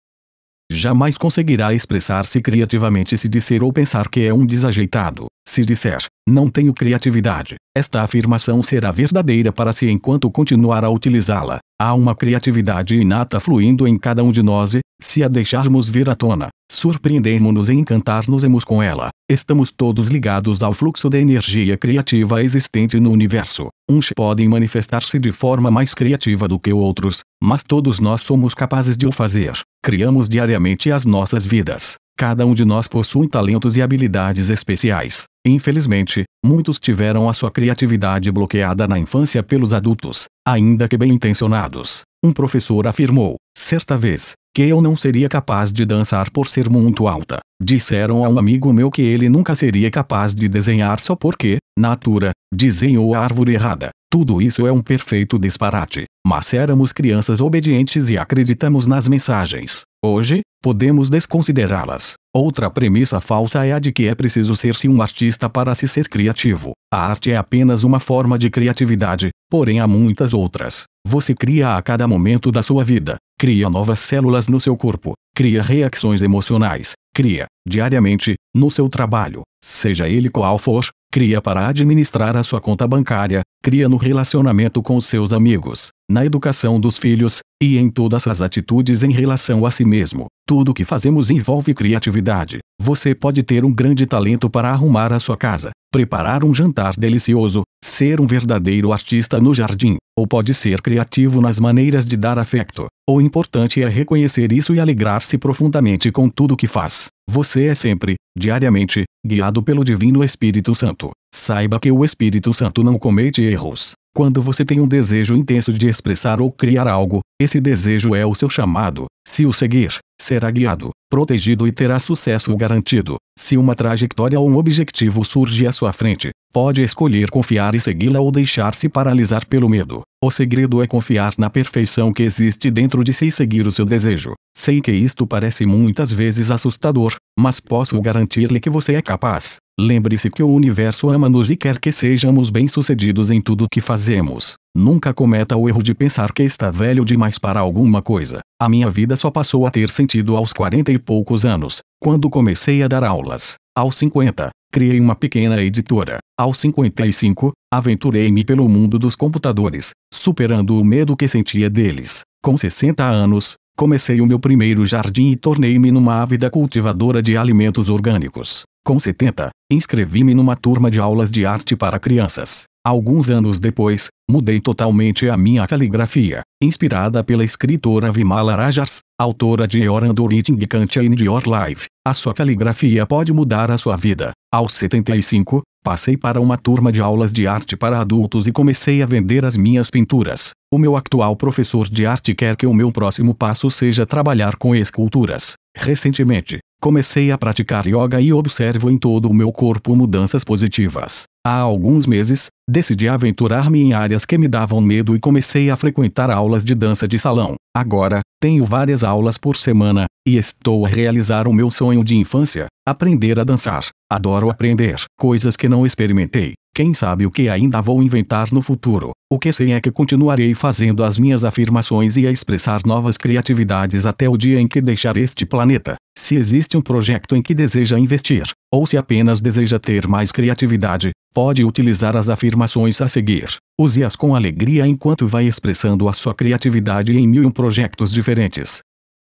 Speaker 1: Jamais conseguirá expressar-se criativamente se disser ou pensar que é um desajeitado, se disser, não tenho criatividade, esta afirmação será verdadeira para si enquanto continuar a utilizá-la. Há uma criatividade inata fluindo em cada um de nós e, se a deixarmos vir à tona, surpreendemos-nos e encantar nos com ela. Estamos todos ligados ao fluxo de energia criativa existente no universo. Uns podem manifestar-se de forma mais criativa do que outros, mas todos nós somos capazes de o fazer. Criamos diariamente as nossas vidas. Cada um de nós possui talentos e habilidades especiais. Infelizmente, muitos tiveram a sua criatividade bloqueada na infância pelos adultos, ainda que bem intencionados. Um professor afirmou, certa vez, que eu não seria capaz de dançar por ser muito alta. Disseram a um amigo meu que ele nunca seria capaz de desenhar só porque, natura, desenhou a árvore errada. Tudo isso é um perfeito disparate mas éramos crianças obedientes e acreditamos nas mensagens. Hoje, podemos desconsiderá-las. Outra premissa falsa é a de que é preciso ser-se um artista para se ser criativo. A arte é apenas uma forma de criatividade, porém há muitas outras. Você cria a cada momento da sua vida, cria novas células no seu corpo, cria reações emocionais, cria, diariamente, no seu trabalho, seja ele qual for, cria para administrar a sua conta bancária, cria no relacionamento com seus amigos, na educação dos filhos, e em todas as atitudes em relação a si mesmo. Tudo o que fazemos envolve criatividade. Você pode ter um grande talento para arrumar a sua casa, preparar um jantar delicioso, ser um verdadeiro artista no jardim, ou pode ser criativo nas maneiras de dar afeto. O importante é reconhecer isso e alegrar-se profundamente com tudo o que faz. Você é sempre, diariamente, guiado pelo Divino Espírito Santo. Saiba que o Espírito Santo não comete erros. Quando você tem um desejo intenso de expressar ou criar algo, esse desejo é o seu chamado. Se o seguir, será guiado, protegido e terá sucesso garantido. Se uma trajetória ou um objetivo surge à sua frente, pode escolher confiar e segui-la ou deixar-se paralisar pelo medo. O segredo é confiar na perfeição que existe dentro de si e seguir o seu desejo. Sei que isto parece muitas vezes assustador, mas posso garantir-lhe que você é capaz. Lembre-se que o universo ama-nos e quer que sejamos bem-sucedidos em tudo que fazemos. Nunca cometa o erro de pensar que está velho demais para alguma coisa. A minha vida só passou a ter sentido aos 40 e poucos anos, quando comecei a dar aulas. Aos 50, criei uma pequena editora. Aos 55, aventurei-me pelo mundo dos computadores, superando o medo que sentia deles. Com 60 anos, comecei o meu primeiro jardim e tornei-me numa ávida cultivadora de alimentos orgânicos. Com 70, inscrevi-me numa turma de aulas de arte para crianças. Alguns anos depois, mudei totalmente a minha caligrafia, inspirada pela escritora Vimala Rajas, autora de Your Andoriting Kantia in Your Life. A sua caligrafia pode mudar a sua vida. Aos 75, passei para uma turma de aulas de arte para adultos e comecei a vender as minhas pinturas. O meu atual professor de arte quer que o meu próximo passo seja trabalhar com esculturas. Recentemente, Comecei a praticar yoga e observo em todo o meu corpo mudanças positivas. Há alguns meses, decidi aventurar-me em áreas que me davam medo e comecei a frequentar aulas de dança de salão. Agora, tenho várias aulas por semana, e estou a realizar o meu sonho de infância: aprender a dançar. Adoro aprender coisas que não experimentei. Quem sabe o que ainda vou inventar no futuro? O que sei é que continuarei fazendo as minhas afirmações e a expressar novas criatividades até o dia em que deixar este planeta. Se existe um projeto em que deseja investir, ou se apenas deseja ter mais criatividade, pode utilizar as afirmações a seguir. Use-as com alegria enquanto vai expressando a sua criatividade em mil e um projetos diferentes.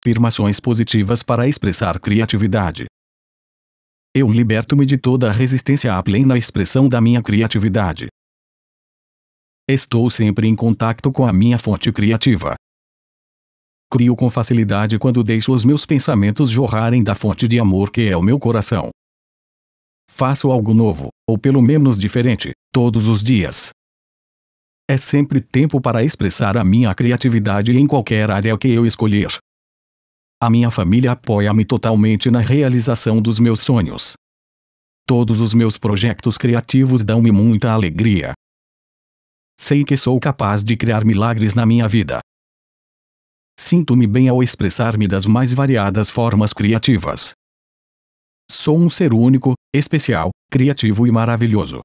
Speaker 1: Afirmações positivas para expressar criatividade. Eu liberto-me de toda a resistência à plena expressão da minha criatividade. Estou sempre em contato com a minha fonte criativa. Crio com facilidade quando deixo os meus pensamentos jorrarem da fonte de amor que é o meu coração. Faço algo novo, ou pelo menos diferente, todos os dias. É sempre tempo para expressar a minha criatividade em qualquer área que eu escolher, a minha família apoia-me totalmente na realização dos meus sonhos. Todos os meus projetos criativos dão-me muita alegria. Sei que sou capaz de criar milagres na minha vida. Sinto-me bem ao expressar-me das mais variadas formas criativas. Sou um ser único, especial, criativo e maravilhoso.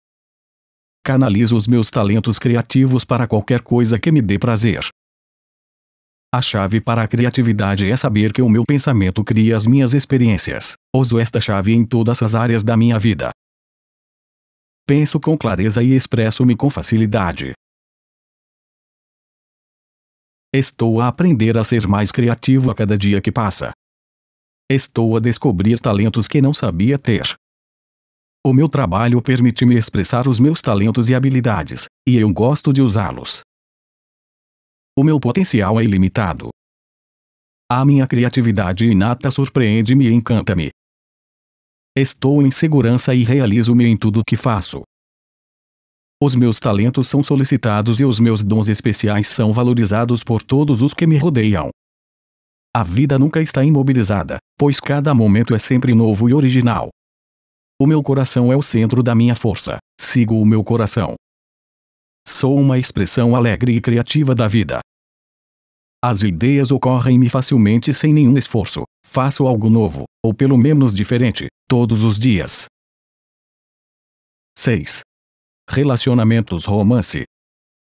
Speaker 1: Canalizo os meus talentos criativos para qualquer coisa que me dê prazer. A chave para a criatividade é saber que o meu pensamento cria as minhas experiências. Uso esta chave em todas as áreas da minha vida. Penso com clareza e expresso-me com facilidade. Estou a aprender a ser mais criativo a cada dia que passa. Estou a descobrir talentos que não sabia ter. O meu trabalho permite-me expressar os meus talentos e habilidades, e eu gosto de usá-los. O meu potencial é ilimitado. A minha criatividade inata surpreende-me e encanta-me. Estou em segurança e realizo-me em tudo o que faço. Os meus talentos são solicitados e os meus dons especiais são valorizados por todos os que me rodeiam. A vida nunca está imobilizada, pois cada momento é sempre novo e original. O meu coração é o centro da minha força, sigo o meu coração. Sou uma expressão alegre e criativa da vida. As ideias ocorrem-me facilmente sem nenhum esforço. Faço algo novo, ou pelo menos diferente, todos os dias. 6. Relacionamentos romance.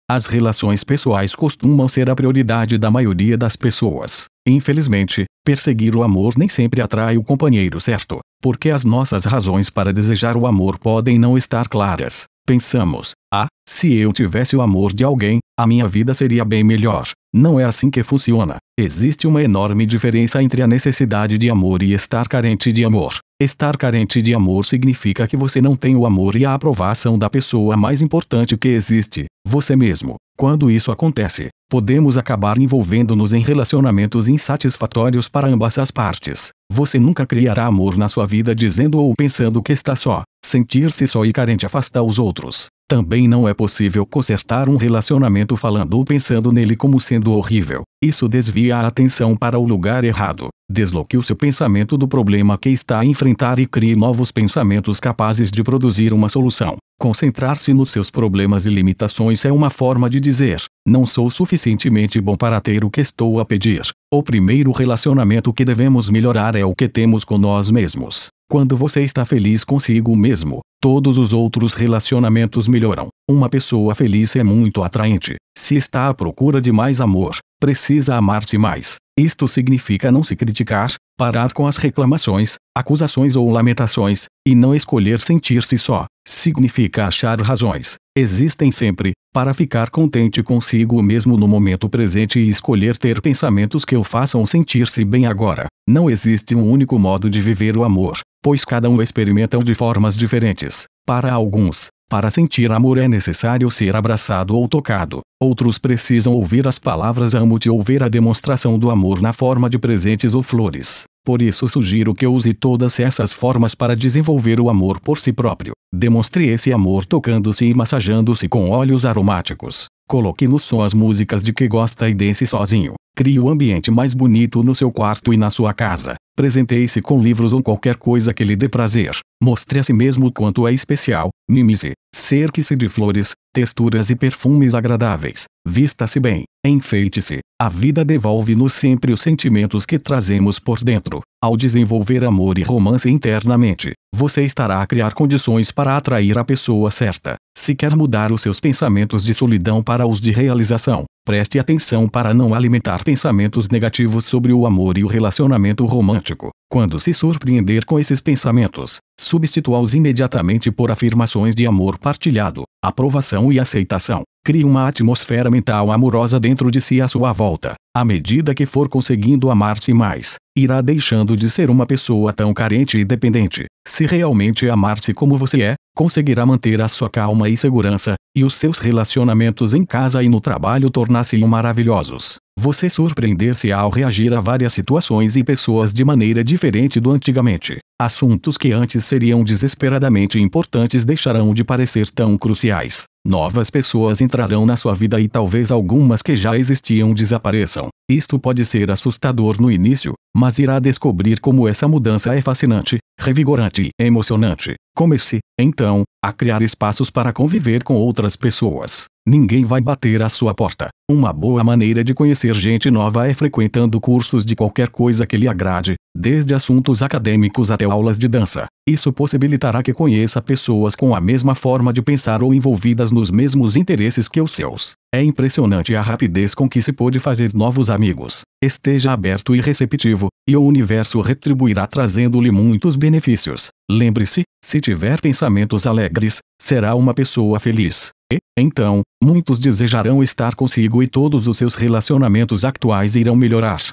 Speaker 1: As relações pessoais costumam ser a prioridade da maioria das pessoas. Infelizmente, perseguir o amor nem sempre atrai o companheiro certo, porque as nossas razões para desejar o amor podem não estar claras. Pensamos, ah, se eu tivesse o amor de alguém, a minha vida seria bem melhor. Não é assim que funciona. Existe uma enorme diferença entre a necessidade de amor e estar carente de amor. Estar carente de amor significa que você não tem o amor e a aprovação da pessoa mais importante que existe, você mesmo. Quando isso acontece, podemos acabar envolvendo-nos em relacionamentos insatisfatórios para ambas as partes. Você nunca criará amor na sua vida dizendo ou pensando que está só. Sentir-se só e carente afasta os outros. Também não é possível consertar um relacionamento falando ou pensando nele como sendo horrível. Isso desvia a atenção para o lugar errado. Desloque o seu pensamento do problema que está a enfrentar e crie novos pensamentos capazes de produzir uma solução. Concentrar-se nos seus problemas e limitações é uma forma de dizer: não sou suficientemente bom para ter o que estou a pedir. O primeiro relacionamento que devemos melhorar é o que temos com nós mesmos. Quando você está feliz consigo mesmo, todos os outros relacionamentos melhoram. Uma pessoa feliz é muito atraente. Se está à procura de mais amor, precisa amar-se mais. Isto significa não se criticar, parar com as reclamações, acusações ou lamentações, e não escolher sentir-se só. Significa achar razões. Existem sempre, para ficar contente consigo mesmo no momento presente e escolher ter pensamentos que o façam sentir-se bem agora. Não existe um único modo de viver o amor, pois cada um experimenta de formas diferentes. Para alguns, para sentir amor é necessário ser abraçado ou tocado. Outros precisam ouvir as palavras amo-te ou ver a demonstração do amor na forma de presentes ou flores. Por isso sugiro que use todas essas formas para desenvolver o amor por si próprio. Demonstre esse amor tocando-se e massageando-se com óleos aromáticos. Coloque no som as músicas de que gosta e dance sozinho. Crie o ambiente mais bonito no seu quarto e na sua casa. Presenteie-se com livros ou qualquer coisa que lhe dê prazer. Mostre a si mesmo quanto é especial. mime Cerque-se de flores, texturas e perfumes agradáveis. Vista-se bem. Enfeite-se. A vida devolve-nos sempre os sentimentos que trazemos por dentro. Ao desenvolver amor e romance internamente, você estará a criar condições para atrair a pessoa certa. Se quer mudar os seus pensamentos de solidão para os de realização, preste atenção para não alimentar pensamentos negativos sobre o amor e o relacionamento romântico. Quando se surpreender com esses pensamentos, substitua-os imediatamente por afirmações de amor partilhado, aprovação e aceitação. Crie uma atmosfera mental amorosa dentro dentro de si à sua volta. À medida que for conseguindo amar-se mais, irá deixando de ser uma pessoa tão carente e dependente. Se realmente amar-se como você é, conseguirá manter a sua calma e segurança, e os seus relacionamentos em casa e no trabalho tornar-se-iam maravilhosos você surpreender-se ao reagir a várias situações e pessoas de maneira diferente do antigamente. Assuntos que antes seriam desesperadamente importantes deixarão de parecer tão cruciais. Novas pessoas entrarão na sua vida e talvez algumas que já existiam desapareçam. Isto pode ser assustador no início, mas irá descobrir como essa mudança é fascinante, revigorante e emocionante. Comece, então, a criar espaços para conviver com outras pessoas. Ninguém vai bater à sua porta. Uma boa maneira de conhecer gente nova é frequentando cursos de qualquer coisa que lhe agrade, desde assuntos acadêmicos até aulas de dança. Isso possibilitará que conheça pessoas com a mesma forma de pensar ou envolvidas nos mesmos interesses que os seus. É impressionante a rapidez com que se pode fazer novos amigos. Esteja aberto e receptivo, e o universo retribuirá trazendo-lhe muitos benefícios. Lembre-se, se tiver pensamentos alegres, será uma pessoa feliz. E, então, muitos desejarão estar consigo e todos os seus relacionamentos atuais irão melhorar.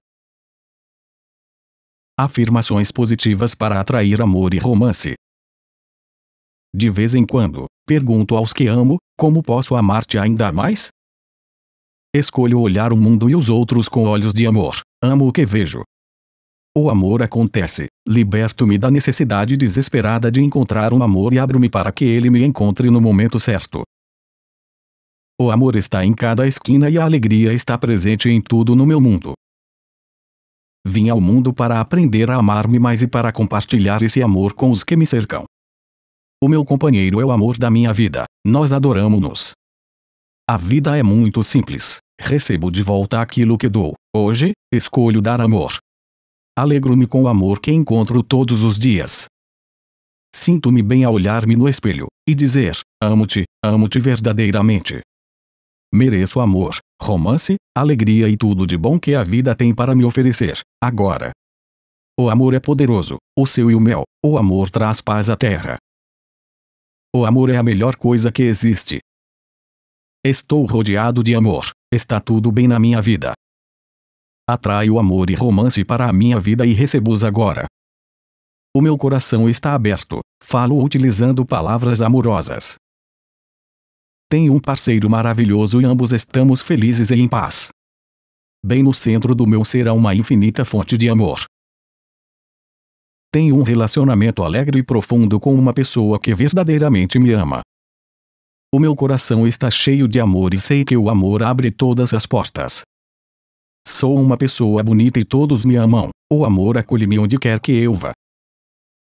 Speaker 1: Afirmações positivas para atrair amor e romance. De vez em quando, pergunto aos que amo: como posso amar-te ainda mais? Escolho olhar o mundo e os outros com olhos de amor. Amo o que vejo. O amor acontece. Liberto-me da necessidade desesperada de encontrar um amor e abro-me para que ele me encontre no momento certo. O amor está em cada esquina e a alegria está presente em tudo no meu mundo. Vim ao mundo para aprender a amar-me mais e para compartilhar esse amor com os que me cercam. O meu companheiro é o amor da minha vida, nós adoramos-nos. A vida é muito simples, recebo de volta aquilo que dou. Hoje, escolho dar amor, Alegro-me com o amor que encontro todos os dias. Sinto-me bem ao olhar-me no espelho e dizer: Amo-te, amo-te verdadeiramente. Mereço amor, romance, alegria e tudo de bom que a vida tem para me oferecer, agora. O amor é poderoso, o seu e o meu, o amor traz paz à terra. O amor é a melhor coisa que existe. Estou rodeado de amor, está tudo bem na minha vida atraio amor e romance para a minha vida e recebo-os agora. O meu coração está aberto, falo utilizando palavras amorosas. Tenho um parceiro maravilhoso e ambos estamos felizes e em paz. Bem no centro do meu ser há uma infinita fonte de amor. Tenho um relacionamento alegre e profundo com uma pessoa que verdadeiramente me ama. O meu coração está cheio de amor e sei que o amor abre todas as portas. Sou uma pessoa bonita e todos me amam. O amor acolhe-me onde quer que eu vá.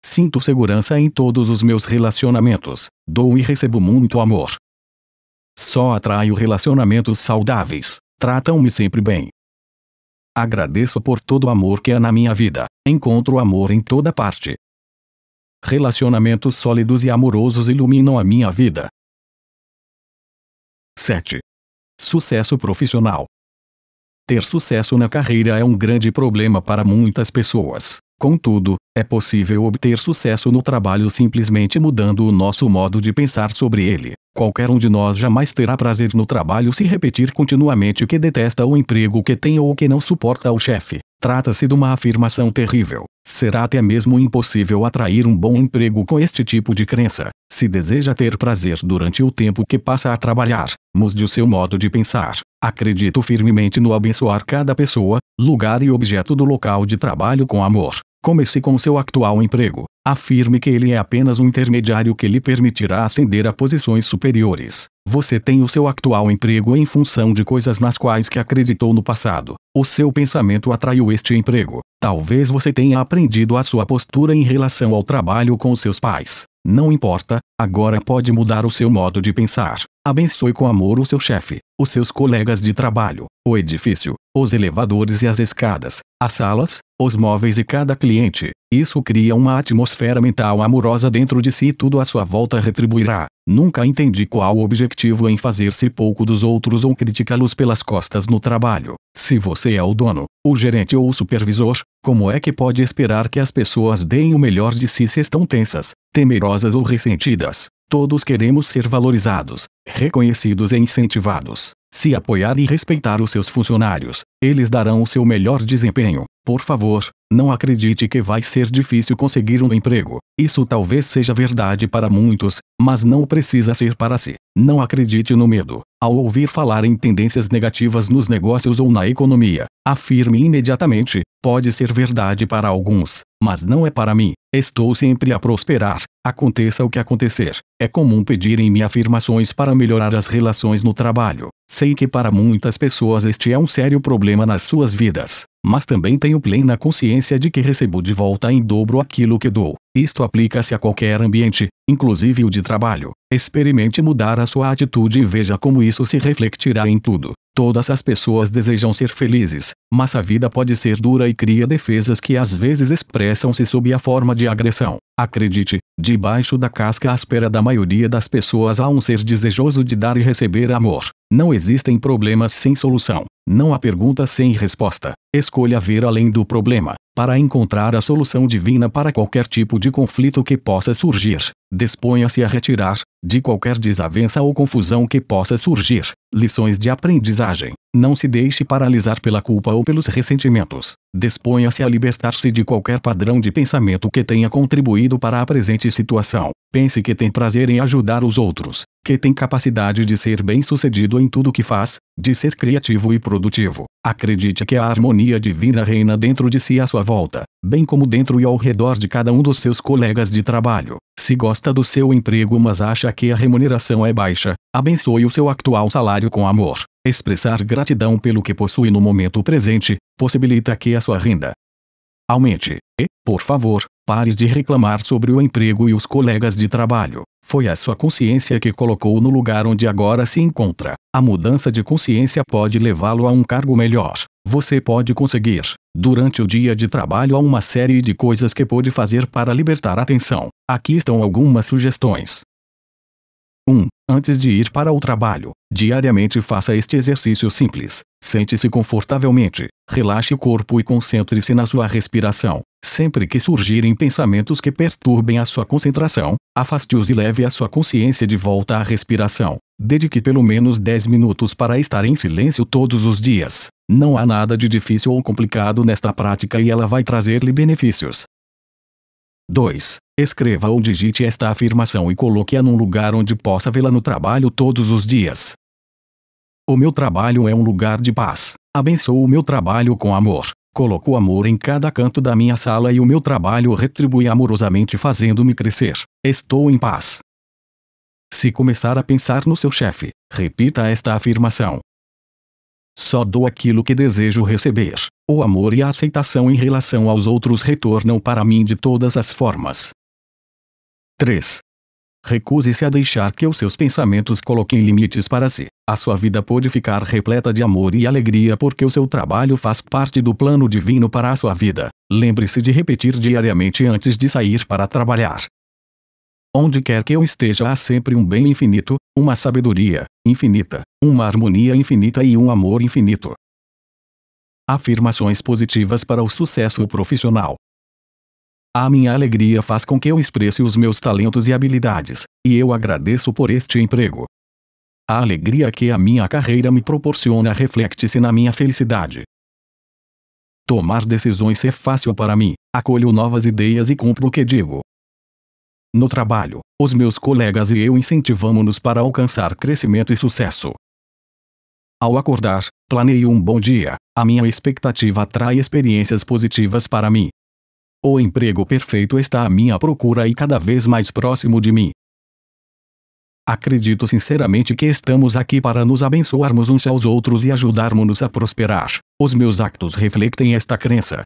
Speaker 1: Sinto segurança em todos os meus relacionamentos. Dou e recebo muito amor. Só atraio relacionamentos saudáveis. Tratam-me sempre bem. Agradeço por todo o amor que há na minha vida. Encontro amor em toda parte. Relacionamentos sólidos e amorosos iluminam a minha vida. 7. Sucesso profissional. Ter sucesso na carreira é um grande problema para muitas pessoas. Contudo, é possível obter sucesso no trabalho simplesmente mudando o nosso modo de pensar sobre ele. Qualquer um de nós jamais terá prazer no trabalho se repetir continuamente que detesta o emprego que tem ou que não suporta o chefe. Trata-se de uma afirmação terrível. Será até mesmo impossível atrair um bom emprego com este tipo de crença. Se deseja ter prazer durante o tempo que passa a trabalhar, mude o seu modo de pensar. Acredito firmemente no abençoar cada pessoa, lugar e objeto do local de trabalho com amor. Comece com seu atual emprego. Afirme que ele é apenas um intermediário que lhe permitirá ascender a posições superiores. Você tem o seu atual emprego em função de coisas nas quais que acreditou no passado. O seu pensamento atraiu este emprego. Talvez você tenha aprendido a sua postura em relação ao trabalho com seus pais. Não importa, agora pode mudar o seu modo de pensar. Abençoe com amor o seu chefe, os seus colegas de trabalho, o edifício, os elevadores e as escadas, as salas, os móveis e cada cliente. Isso cria uma atmosfera mental amorosa dentro de si e tudo à sua volta retribuirá. Nunca entendi qual o objetivo em fazer-se pouco dos outros ou criticá-los pelas costas no trabalho. Se você é o dono, o gerente ou o supervisor, como é que pode esperar que as pessoas deem o melhor de si se estão tensas, temerosas ou ressentidas. Todos queremos ser valorizados, reconhecidos e incentivados. Se apoiar e respeitar os seus funcionários, eles darão o seu melhor desempenho. Por favor, não acredite que vai ser difícil conseguir um emprego. Isso talvez seja verdade para muitos, mas não precisa ser para si. Não acredite no medo. Ao ouvir falar em tendências negativas nos negócios ou na economia, afirme imediatamente: pode ser verdade para alguns, mas não é para mim. Estou sempre a prosperar, aconteça o que acontecer. É comum pedirem-me afirmações para melhorar as relações no trabalho. Sei que para muitas pessoas este é um sério problema nas suas vidas, mas também tenho plena consciência de que recebo de volta em dobro aquilo que dou. Isto aplica-se a qualquer ambiente, inclusive o de trabalho. Experimente mudar a sua atitude e veja como isso se refletirá em tudo. Todas as pessoas desejam ser felizes, mas a vida pode ser dura e cria defesas que às vezes expressam-se sob a forma de agressão. Acredite, debaixo da casca áspera da maioria das pessoas há um ser desejoso de dar e receber amor. Não existem problemas sem solução. Não há pergunta sem resposta. Escolha ver além do problema, para encontrar a solução divina para qualquer tipo de conflito que possa surgir. Disponha-se a retirar, de qualquer desavença ou confusão que possa surgir, lições de aprendizagem. Não se deixe paralisar pela culpa ou pelos ressentimentos. Disponha-se a libertar-se de qualquer padrão de pensamento que tenha contribuído para a presente situação. Pense que tem prazer em ajudar os outros, que tem capacidade de ser bem-sucedido em tudo o que faz, de ser criativo e produtivo. Acredite que a harmonia divina reina dentro de si à sua volta, bem como dentro e ao redor de cada um dos seus colegas de trabalho. Se gosta do seu emprego mas acha que a remuneração é baixa, abençoe o seu atual salário com amor. Expressar gratidão pelo que possui no momento presente possibilita que a sua renda aumente. E, por favor, Pare de reclamar sobre o emprego e os colegas de trabalho. Foi a sua consciência que colocou no lugar onde agora se encontra. A mudança de consciência pode levá-lo a um cargo melhor. Você pode conseguir, durante o dia de trabalho, uma série de coisas que pode fazer para libertar a atenção. Aqui estão algumas sugestões. 1. Antes de ir para o trabalho, diariamente faça este exercício simples. Sente-se confortavelmente, relaxe o corpo e concentre-se na sua respiração. Sempre que surgirem pensamentos que perturbem a sua concentração, afaste-os e leve a sua consciência de volta à respiração. Dedique pelo menos 10 minutos para estar em silêncio todos os dias. Não há nada de difícil ou complicado nesta prática e ela vai trazer-lhe benefícios. 2. Escreva ou digite esta afirmação e coloque-a num lugar onde possa vê-la no trabalho todos os dias. O meu trabalho é um lugar de paz. Abençoo o meu trabalho com amor. Coloco amor em cada canto da minha sala e o meu trabalho retribui amorosamente fazendo-me crescer. Estou em paz. Se começar a pensar no seu chefe, repita esta afirmação. Só dou aquilo que desejo receber. O amor e a aceitação em relação aos outros retornam para mim de todas as formas. 3. Recuse-se a deixar que os seus pensamentos coloquem limites para si. A sua vida pode ficar repleta de amor e alegria porque o seu trabalho faz parte do plano divino para a sua vida. Lembre-se de repetir diariamente antes de sair para trabalhar. Onde quer que eu esteja há sempre um bem infinito, uma sabedoria infinita, uma harmonia infinita e um amor infinito. Afirmações positivas para o sucesso profissional. A minha alegria faz com que eu expresse os meus talentos e habilidades, e eu agradeço por este emprego. A alegria que a minha carreira me proporciona reflete-se na minha felicidade. Tomar decisões é fácil para mim, acolho novas ideias e cumpro o que digo. No trabalho, os meus colegas e eu incentivamos-nos para alcançar crescimento e sucesso. Ao acordar, planeio um bom dia, a minha expectativa atrai experiências positivas para mim. O emprego perfeito está à minha procura e cada vez mais próximo de mim. Acredito sinceramente que estamos aqui para nos abençoarmos uns aos outros e ajudarmos-nos a prosperar. Os meus actos refletem esta crença.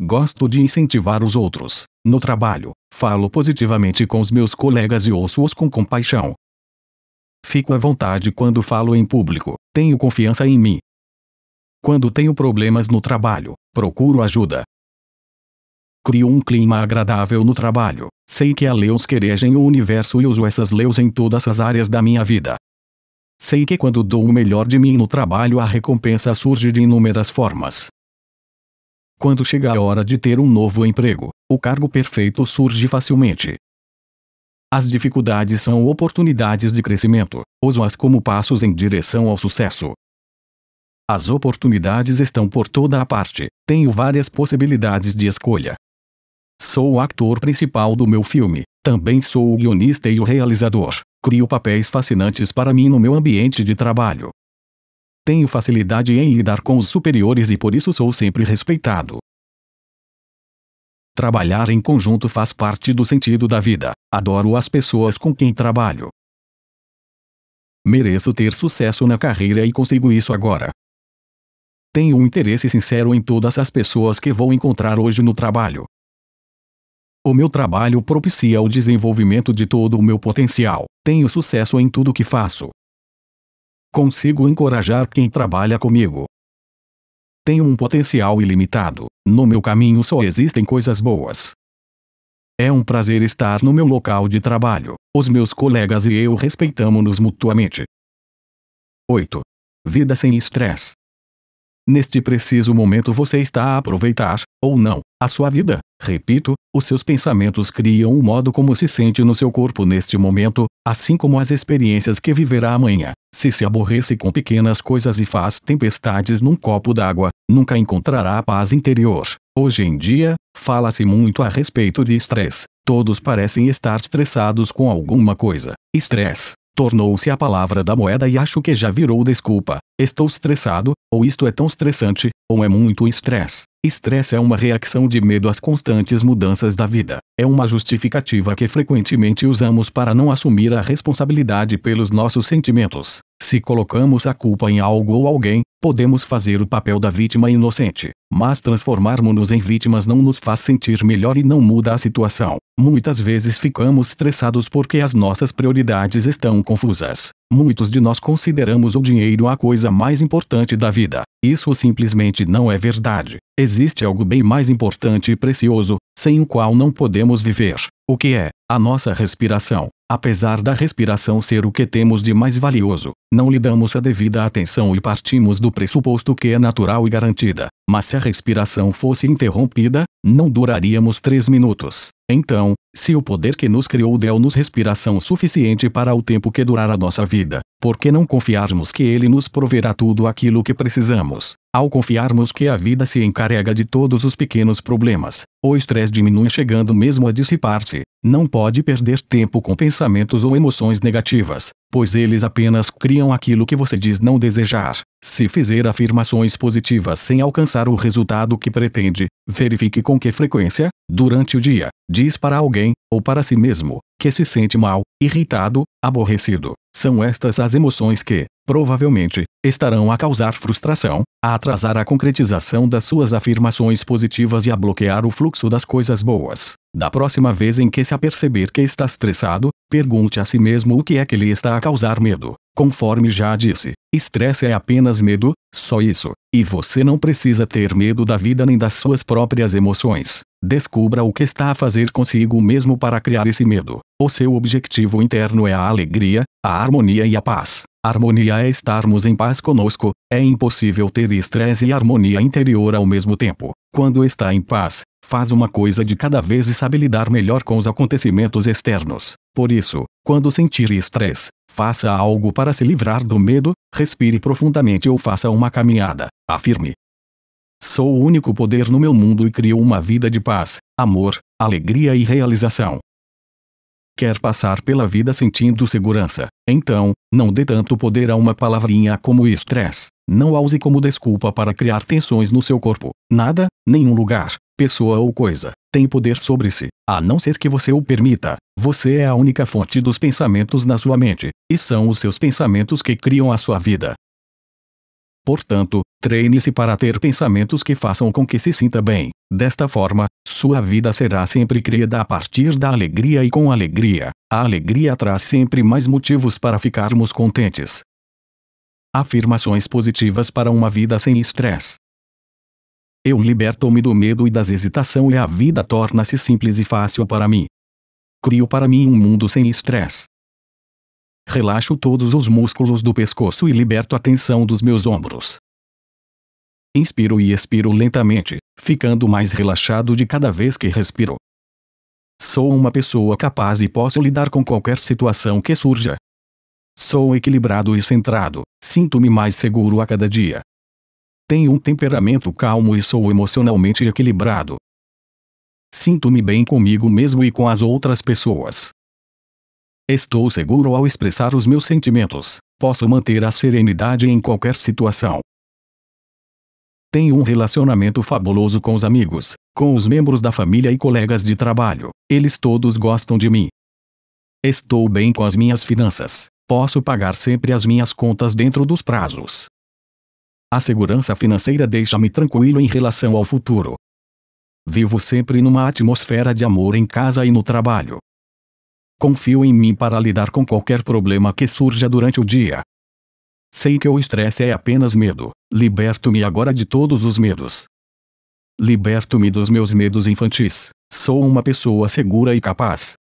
Speaker 1: Gosto de incentivar os outros. No trabalho, falo positivamente com os meus colegas e ouço-os com compaixão. Fico à vontade quando falo em público, tenho confiança em mim. Quando tenho problemas no trabalho, procuro ajuda, crio um clima agradável no trabalho. Sei que há leus que regem o universo e uso essas leus em todas as áreas da minha vida. Sei que quando dou o melhor de mim no trabalho a recompensa surge de inúmeras formas. Quando chega a hora de ter um novo emprego, o cargo perfeito surge facilmente. As dificuldades são oportunidades de crescimento, uso-as como passos em direção ao sucesso. As oportunidades estão por toda a parte, tenho várias possibilidades de escolha, Sou o ator principal do meu filme. Também sou o guionista e o realizador. Crio papéis fascinantes para mim no meu ambiente de trabalho. Tenho facilidade em lidar com os superiores e por isso sou sempre respeitado. Trabalhar em conjunto faz parte do sentido da vida. Adoro as pessoas com quem trabalho. Mereço ter sucesso na carreira e consigo isso agora. Tenho um interesse sincero em todas as pessoas que vou encontrar hoje no trabalho. O meu trabalho propicia o desenvolvimento de todo o meu potencial. Tenho sucesso em tudo que faço. Consigo encorajar quem trabalha comigo. Tenho um potencial ilimitado. No meu caminho só existem coisas boas. É um prazer estar no meu local de trabalho. Os meus colegas e eu respeitamos-nos mutuamente. 8. Vida sem estresse. Neste preciso momento você está a aproveitar, ou não, a sua vida. Repito, os seus pensamentos criam o modo como se sente no seu corpo neste momento, assim como as experiências que viverá amanhã. Se se aborrece com pequenas coisas e faz tempestades num copo d'água, nunca encontrará a paz interior. Hoje em dia, fala-se muito a respeito de estresse. Todos parecem estar estressados com alguma coisa. Estresse tornou-se a palavra da moeda e acho que já virou desculpa. Estou estressado, ou isto é tão estressante, ou é muito estresse. Estresse é uma reação de medo às constantes mudanças da vida. É uma justificativa que frequentemente usamos para não assumir a responsabilidade pelos nossos sentimentos. Se colocamos a culpa em algo ou alguém, podemos fazer o papel da vítima inocente. Mas transformarmos-nos em vítimas não nos faz sentir melhor e não muda a situação. Muitas vezes ficamos estressados porque as nossas prioridades estão confusas. Muitos de nós consideramos o dinheiro a coisa mais importante da vida. Isso simplesmente não é verdade. Existe algo bem mais importante e precioso, sem o qual não podemos viver. O que é? A nossa respiração. Apesar da respiração ser o que temos de mais valioso, não lhe damos a devida atenção e partimos do pressuposto que é natural e garantida. Mas se a respiração fosse interrompida, não duraríamos três minutos. Então, se o poder que nos criou deu-nos respiração suficiente para o tempo que durar a nossa vida, por que não confiarmos que ele nos proverá tudo aquilo que precisamos? Ao confiarmos que a vida se encarrega de todos os pequenos problemas, o estresse diminui chegando mesmo a dissipar-se. Não pode perder tempo com pensamentos ou emoções negativas, pois eles apenas criam aquilo que você diz não desejar. Se fizer afirmações positivas sem alcançar o resultado que pretende, verifique com que frequência, durante o dia, diz para alguém: ou para si mesmo, que se sente mal, irritado, aborrecido. São estas as emoções que, provavelmente, estarão a causar frustração, a atrasar a concretização das suas afirmações positivas e a bloquear o fluxo das coisas boas. Da próxima vez em que se aperceber que está estressado, pergunte a si mesmo o que é que lhe está a causar medo. Conforme já disse, estresse é apenas medo, só isso, e você não precisa ter medo da vida nem das suas próprias emoções. Descubra o que está a fazer consigo mesmo para criar esse medo. O seu objetivo interno é a alegria, a harmonia e a paz. Harmonia é estarmos em paz conosco, é impossível ter estresse e harmonia interior ao mesmo tempo. Quando está em paz, faz uma coisa de cada vez e sabe lidar melhor com os acontecimentos externos. Por isso, quando sentir estresse, faça algo para se livrar do medo, respire profundamente ou faça uma caminhada. Afirme: Sou o único poder no meu mundo e crio uma vida de paz, amor, alegria e realização. Quer passar pela vida sentindo segurança? Então, não dê tanto poder a uma palavrinha como estresse. Não a use como desculpa para criar tensões no seu corpo. Nada, nenhum lugar, pessoa ou coisa, tem poder sobre si, a não ser que você o permita. Você é a única fonte dos pensamentos na sua mente, e são os seus pensamentos que criam a sua vida. Portanto, treine-se para ter pensamentos que façam com que se sinta bem. Desta forma, sua vida será sempre criada a partir da alegria e com alegria. A alegria traz sempre mais motivos para ficarmos contentes. Afirmações positivas para uma vida sem estresse. Eu liberto-me do medo e das hesitação e a vida torna-se simples e fácil para mim. Crio para mim um mundo sem estresse relaxo todos os músculos do pescoço e liberto a tensão dos meus ombros. Inspiro e expiro lentamente, ficando mais relaxado de cada vez que respiro. Sou uma pessoa capaz e posso lidar com qualquer situação que surja. Sou equilibrado e centrado, sinto-me mais seguro a cada dia. Tenho um temperamento calmo e sou emocionalmente equilibrado. Sinto-me bem comigo mesmo e com as outras pessoas. Estou seguro ao expressar os meus sentimentos. Posso manter a serenidade em qualquer situação. Tenho um relacionamento fabuloso com os amigos, com os membros da família e colegas de trabalho. Eles todos gostam de mim. Estou bem com as minhas finanças. Posso pagar sempre as minhas contas dentro dos prazos. A segurança financeira deixa-me tranquilo em relação ao futuro. Vivo sempre numa atmosfera de amor em casa e no trabalho. Confio em mim para lidar com qualquer problema que surja durante o dia. Sei que o estresse é apenas medo. Liberto-me agora de todos os medos. Liberto-me dos meus medos infantis. Sou uma pessoa segura e capaz.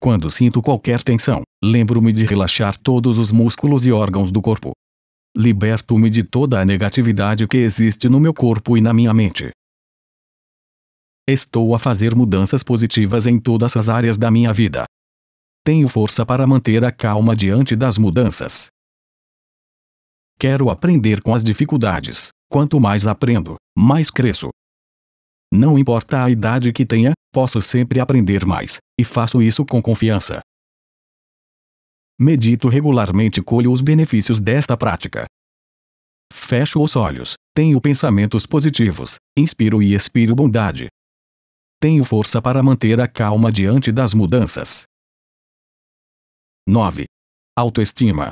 Speaker 1: Quando sinto qualquer tensão, lembro-me de relaxar todos os músculos e órgãos do corpo. Liberto-me de toda a negatividade que existe no meu corpo e na minha mente. Estou a fazer mudanças positivas em todas as áreas da minha vida. Tenho força para manter a calma diante das mudanças. Quero aprender com as dificuldades. Quanto mais aprendo, mais cresço. Não importa a idade que tenha, posso sempre aprender mais, e faço isso com confiança. Medito regularmente e colho os benefícios desta prática. Fecho os olhos, tenho pensamentos positivos, inspiro e expiro bondade. Tenho força para manter a calma diante das mudanças. 9. Autoestima.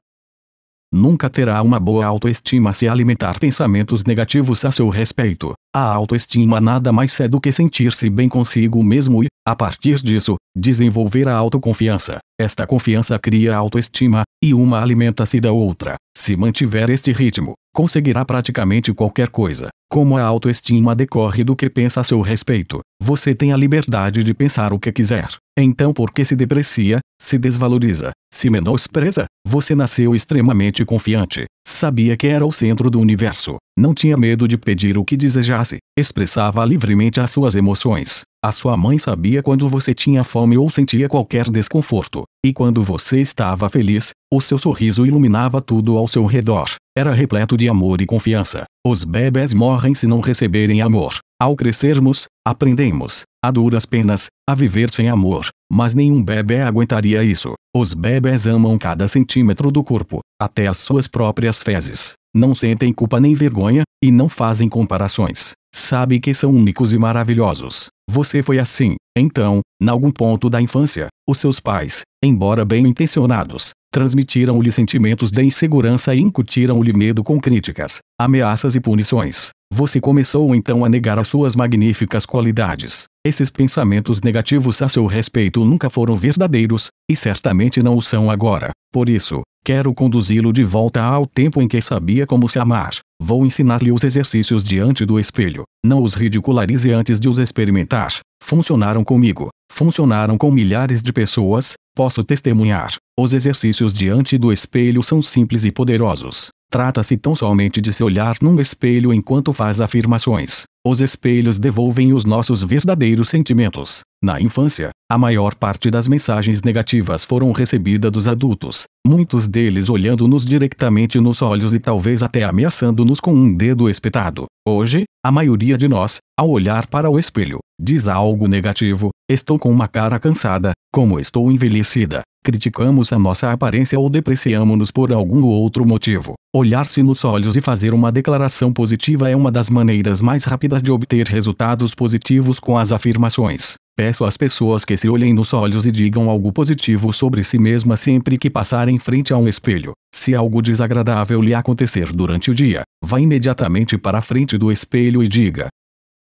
Speaker 1: Nunca terá uma boa autoestima se alimentar pensamentos negativos a seu respeito. A autoestima nada mais é do que sentir-se bem consigo mesmo e, a partir disso, desenvolver a autoconfiança. Esta confiança cria a autoestima, e uma alimenta-se da outra. Se mantiver este ritmo, conseguirá praticamente qualquer coisa. Como a autoestima decorre do que pensa a seu respeito, você tem a liberdade de pensar o que quiser. Então, por que se deprecia, se desvaloriza, se menospreza, você nasceu extremamente confiante. Sabia que era o centro do universo. Não tinha medo de pedir o que desejasse. Expressava livremente as suas emoções. A sua mãe sabia quando você tinha fome ou sentia qualquer desconforto. E quando você estava feliz, o seu sorriso iluminava tudo ao seu redor. Era repleto de amor e confiança. Os bebés morrem se não receberem amor. Ao crescermos, aprendemos, a duras penas, a viver sem amor. Mas nenhum bebê aguentaria isso. Os bebês amam cada centímetro do corpo, até as suas próprias fezes. Não sentem culpa nem vergonha, e não fazem comparações. Sabe que são únicos e maravilhosos. Você foi assim. Então, em algum ponto da infância, os seus pais, embora bem intencionados, transmitiram-lhe sentimentos de insegurança e incutiram-lhe medo com críticas, ameaças e punições. Você começou então a negar as suas magníficas qualidades, esses pensamentos negativos a seu respeito nunca foram verdadeiros, e certamente não o são agora. Por isso, quero conduzi-lo de volta ao tempo em que sabia como se amar. Vou ensinar-lhe os exercícios diante do espelho. Não os ridicularize antes de os experimentar. Funcionaram comigo. Funcionaram com milhares de pessoas, posso testemunhar. Os exercícios diante do espelho são simples e poderosos. Trata-se tão somente de se olhar num espelho enquanto faz afirmações. Os espelhos devolvem os nossos verdadeiros sentimentos. Na infância, a maior parte das mensagens negativas foram recebidas dos adultos, muitos deles olhando-nos diretamente nos olhos e talvez até ameaçando-nos com um dedo espetado. Hoje, a maioria de nós, ao olhar para o espelho, diz algo negativo: estou com uma cara cansada, como estou envelhecida. Criticamos a nossa aparência ou depreciamos-nos por algum outro motivo. Olhar-se nos olhos e fazer uma declaração positiva é uma das maneiras mais rápidas de obter resultados positivos com as afirmações. Peço às pessoas que se olhem nos olhos e digam algo positivo sobre si mesma sempre que passarem frente a um espelho. Se algo desagradável lhe acontecer durante o dia, vá imediatamente para a frente do espelho e diga: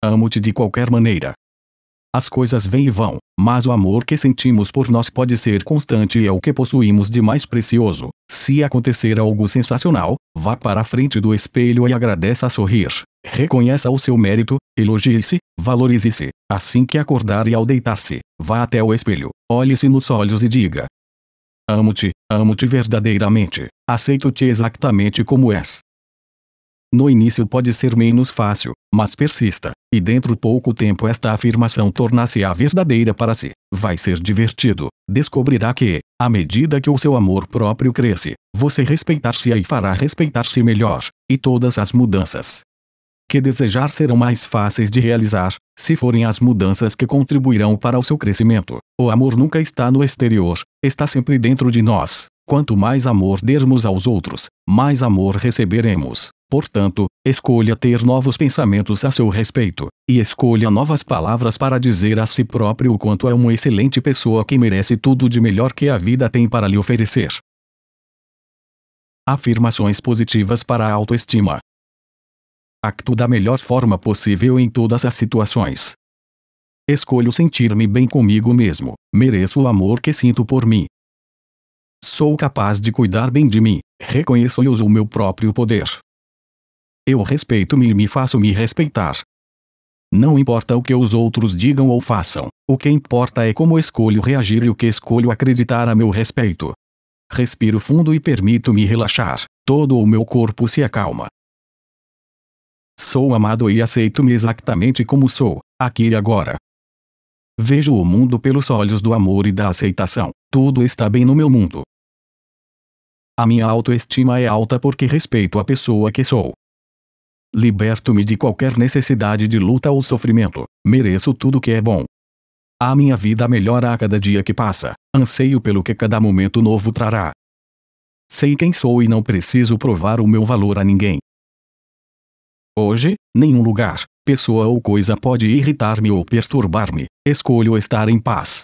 Speaker 1: Amo-te de qualquer maneira. As coisas vêm e vão, mas o amor que sentimos por nós pode ser constante e é o que possuímos de mais precioso. Se acontecer algo sensacional, vá para a frente do espelho e agradeça a sorrir. Reconheça o seu mérito, elogie-se, valorize-se. Assim que acordar e ao deitar-se, vá até o espelho, olhe-se nos olhos e diga: Amo-te, amo-te verdadeiramente. Aceito-te exatamente como és. No início pode ser menos fácil, mas persista, e dentro pouco tempo esta afirmação torna-se a verdadeira para si. Vai ser divertido. Descobrirá que, à medida que o seu amor próprio cresce, você respeitar-se-á e fará respeitar-se melhor, e todas as mudanças que desejar serão mais fáceis de realizar, se forem as mudanças que contribuirão para o seu crescimento. O amor nunca está no exterior, está sempre dentro de nós. Quanto mais amor dermos aos outros, mais amor receberemos. Portanto, escolha ter novos pensamentos a seu respeito, e escolha novas palavras para dizer a si próprio o quanto é uma excelente pessoa que merece tudo de melhor que a vida tem para lhe oferecer. Afirmações positivas para a autoestima. Acto da melhor forma possível em todas as situações. Escolho sentir-me bem comigo mesmo, mereço o amor que sinto por mim, Sou capaz de cuidar bem de mim, reconheço e uso o meu próprio poder. Eu respeito-me e me faço me respeitar. Não importa o que os outros digam ou façam, o que importa é como escolho reagir e o que escolho acreditar a meu respeito. Respiro fundo e permito-me relaxar, todo o meu corpo se acalma. Sou amado e aceito-me exatamente como sou, aqui e agora. Vejo o mundo pelos olhos do amor e da aceitação, tudo está bem no meu mundo, a minha autoestima é alta porque respeito a pessoa que sou. Liberto-me de qualquer necessidade de luta ou sofrimento. Mereço tudo que é bom. A minha vida melhora a cada dia que passa. Anseio pelo que cada momento novo trará. Sei quem sou e não preciso provar o meu valor a ninguém. Hoje, nenhum lugar, pessoa ou coisa pode irritar-me ou perturbar-me. Escolho estar em paz.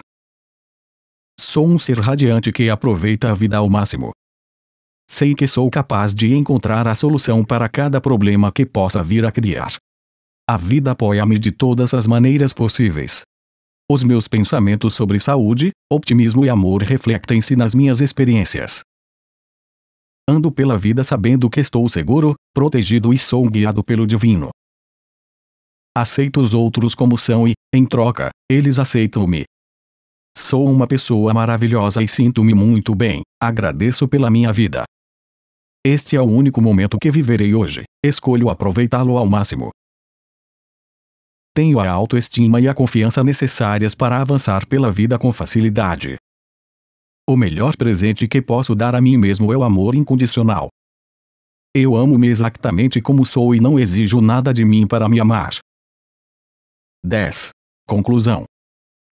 Speaker 1: Sou um ser radiante que aproveita a vida ao máximo. Sei que sou capaz de encontrar a solução para cada problema que possa vir a criar. A vida apoia-me de todas as maneiras possíveis. Os meus pensamentos sobre saúde, optimismo e amor refletem-se nas minhas experiências. Ando pela vida sabendo que estou seguro, protegido e sou guiado pelo divino. Aceito os outros como são e, em troca, eles aceitam-me. Sou uma pessoa maravilhosa e sinto-me muito bem, agradeço pela minha vida. Este é o único momento que viverei hoje. Escolho aproveitá-lo ao máximo. Tenho a autoestima e a confiança necessárias para avançar pela vida com facilidade. O melhor presente que posso dar a mim mesmo é o amor incondicional. Eu amo-me exatamente como sou e não exijo nada de mim para me amar. 10. Conclusão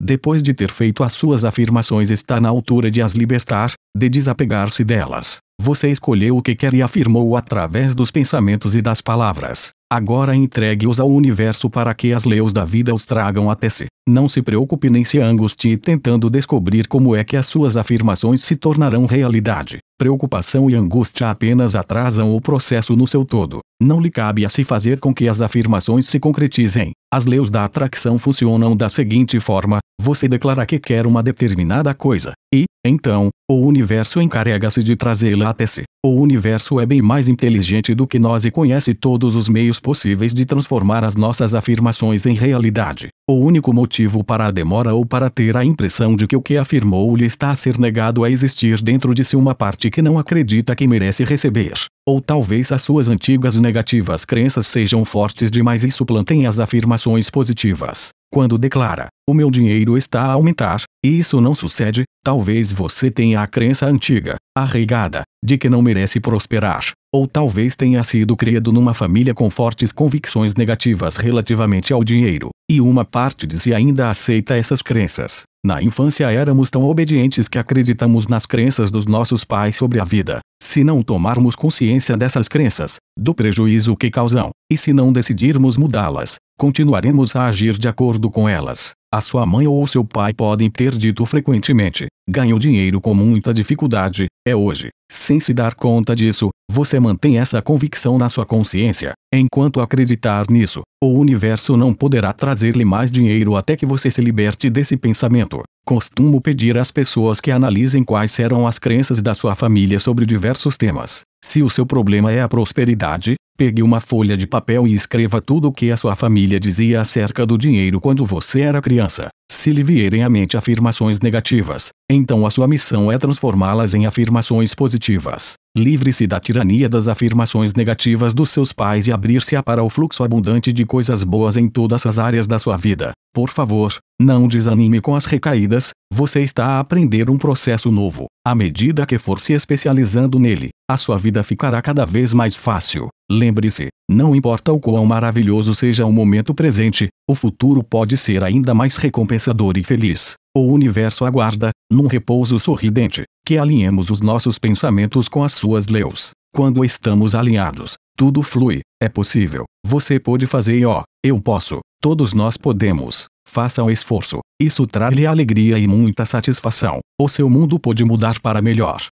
Speaker 1: depois de ter feito as suas afirmações está na altura de as libertar, de desapegar-se delas. Você escolheu o que quer e afirmou através dos pensamentos e das palavras. Agora entregue-os ao universo para que as leis da vida os tragam até si. Não se preocupe nem se angustie tentando descobrir como é que as suas afirmações se tornarão realidade. Preocupação e angústia apenas atrasam o processo no seu todo. Não lhe cabe a se fazer com que as afirmações se concretizem. As leis da atração funcionam da seguinte forma: você declara que quer uma determinada coisa, e, então, o universo encarrega-se de trazê-la até si. O universo é bem mais inteligente do que nós e conhece todos os meios possíveis de transformar as nossas afirmações em realidade. O único motivo para a demora ou para ter a impressão de que o que afirmou lhe está a ser negado a existir dentro de si uma parte que não acredita que merece receber. Ou talvez as suas antigas negativas crenças sejam fortes demais e suplantem as afirmações positivas. Quando declara, o meu dinheiro está a aumentar, e isso não sucede, talvez você tenha a crença antiga, arraigada, de que não merece prosperar, ou talvez tenha sido criado numa família com fortes convicções negativas relativamente ao dinheiro, e uma parte de si ainda aceita essas crenças. Na infância éramos tão obedientes que acreditamos nas crenças dos nossos pais sobre a vida. Se não tomarmos consciência dessas crenças, do prejuízo que causam, e se não decidirmos mudá-las, continuaremos a agir de acordo com elas. A sua mãe ou seu pai podem ter dito frequentemente: ganhou dinheiro com muita dificuldade, é hoje. Sem se dar conta disso, você mantém essa convicção na sua consciência. Enquanto acreditar nisso, o universo não poderá trazer-lhe mais dinheiro até que você se liberte desse pensamento. Costumo pedir às pessoas que analisem quais eram as crenças da sua família sobre diversos temas. Se o seu problema é a prosperidade, Pegue uma folha de papel e escreva tudo o que a sua família dizia acerca do dinheiro quando você era criança. Se lhe vierem à mente afirmações negativas, então a sua missão é transformá-las em afirmações positivas. Livre-se da tirania das afirmações negativas dos seus pais e abrir-se para o fluxo abundante de coisas boas em todas as áreas da sua vida. Por favor, não desanime com as recaídas, você está a aprender um processo novo. À medida que for se especializando nele, a sua vida ficará cada vez mais fácil. Lembre-se, não importa o quão maravilhoso seja o momento presente, o futuro pode ser ainda mais recompensador e feliz. O universo aguarda, num repouso sorridente, que alinhemos os nossos pensamentos com as suas leus. Quando estamos alinhados, tudo flui, é possível, você pode fazer e ó, eu posso, todos nós podemos. Faça um esforço, isso traz-lhe alegria e muita satisfação. O seu mundo pode mudar para melhor.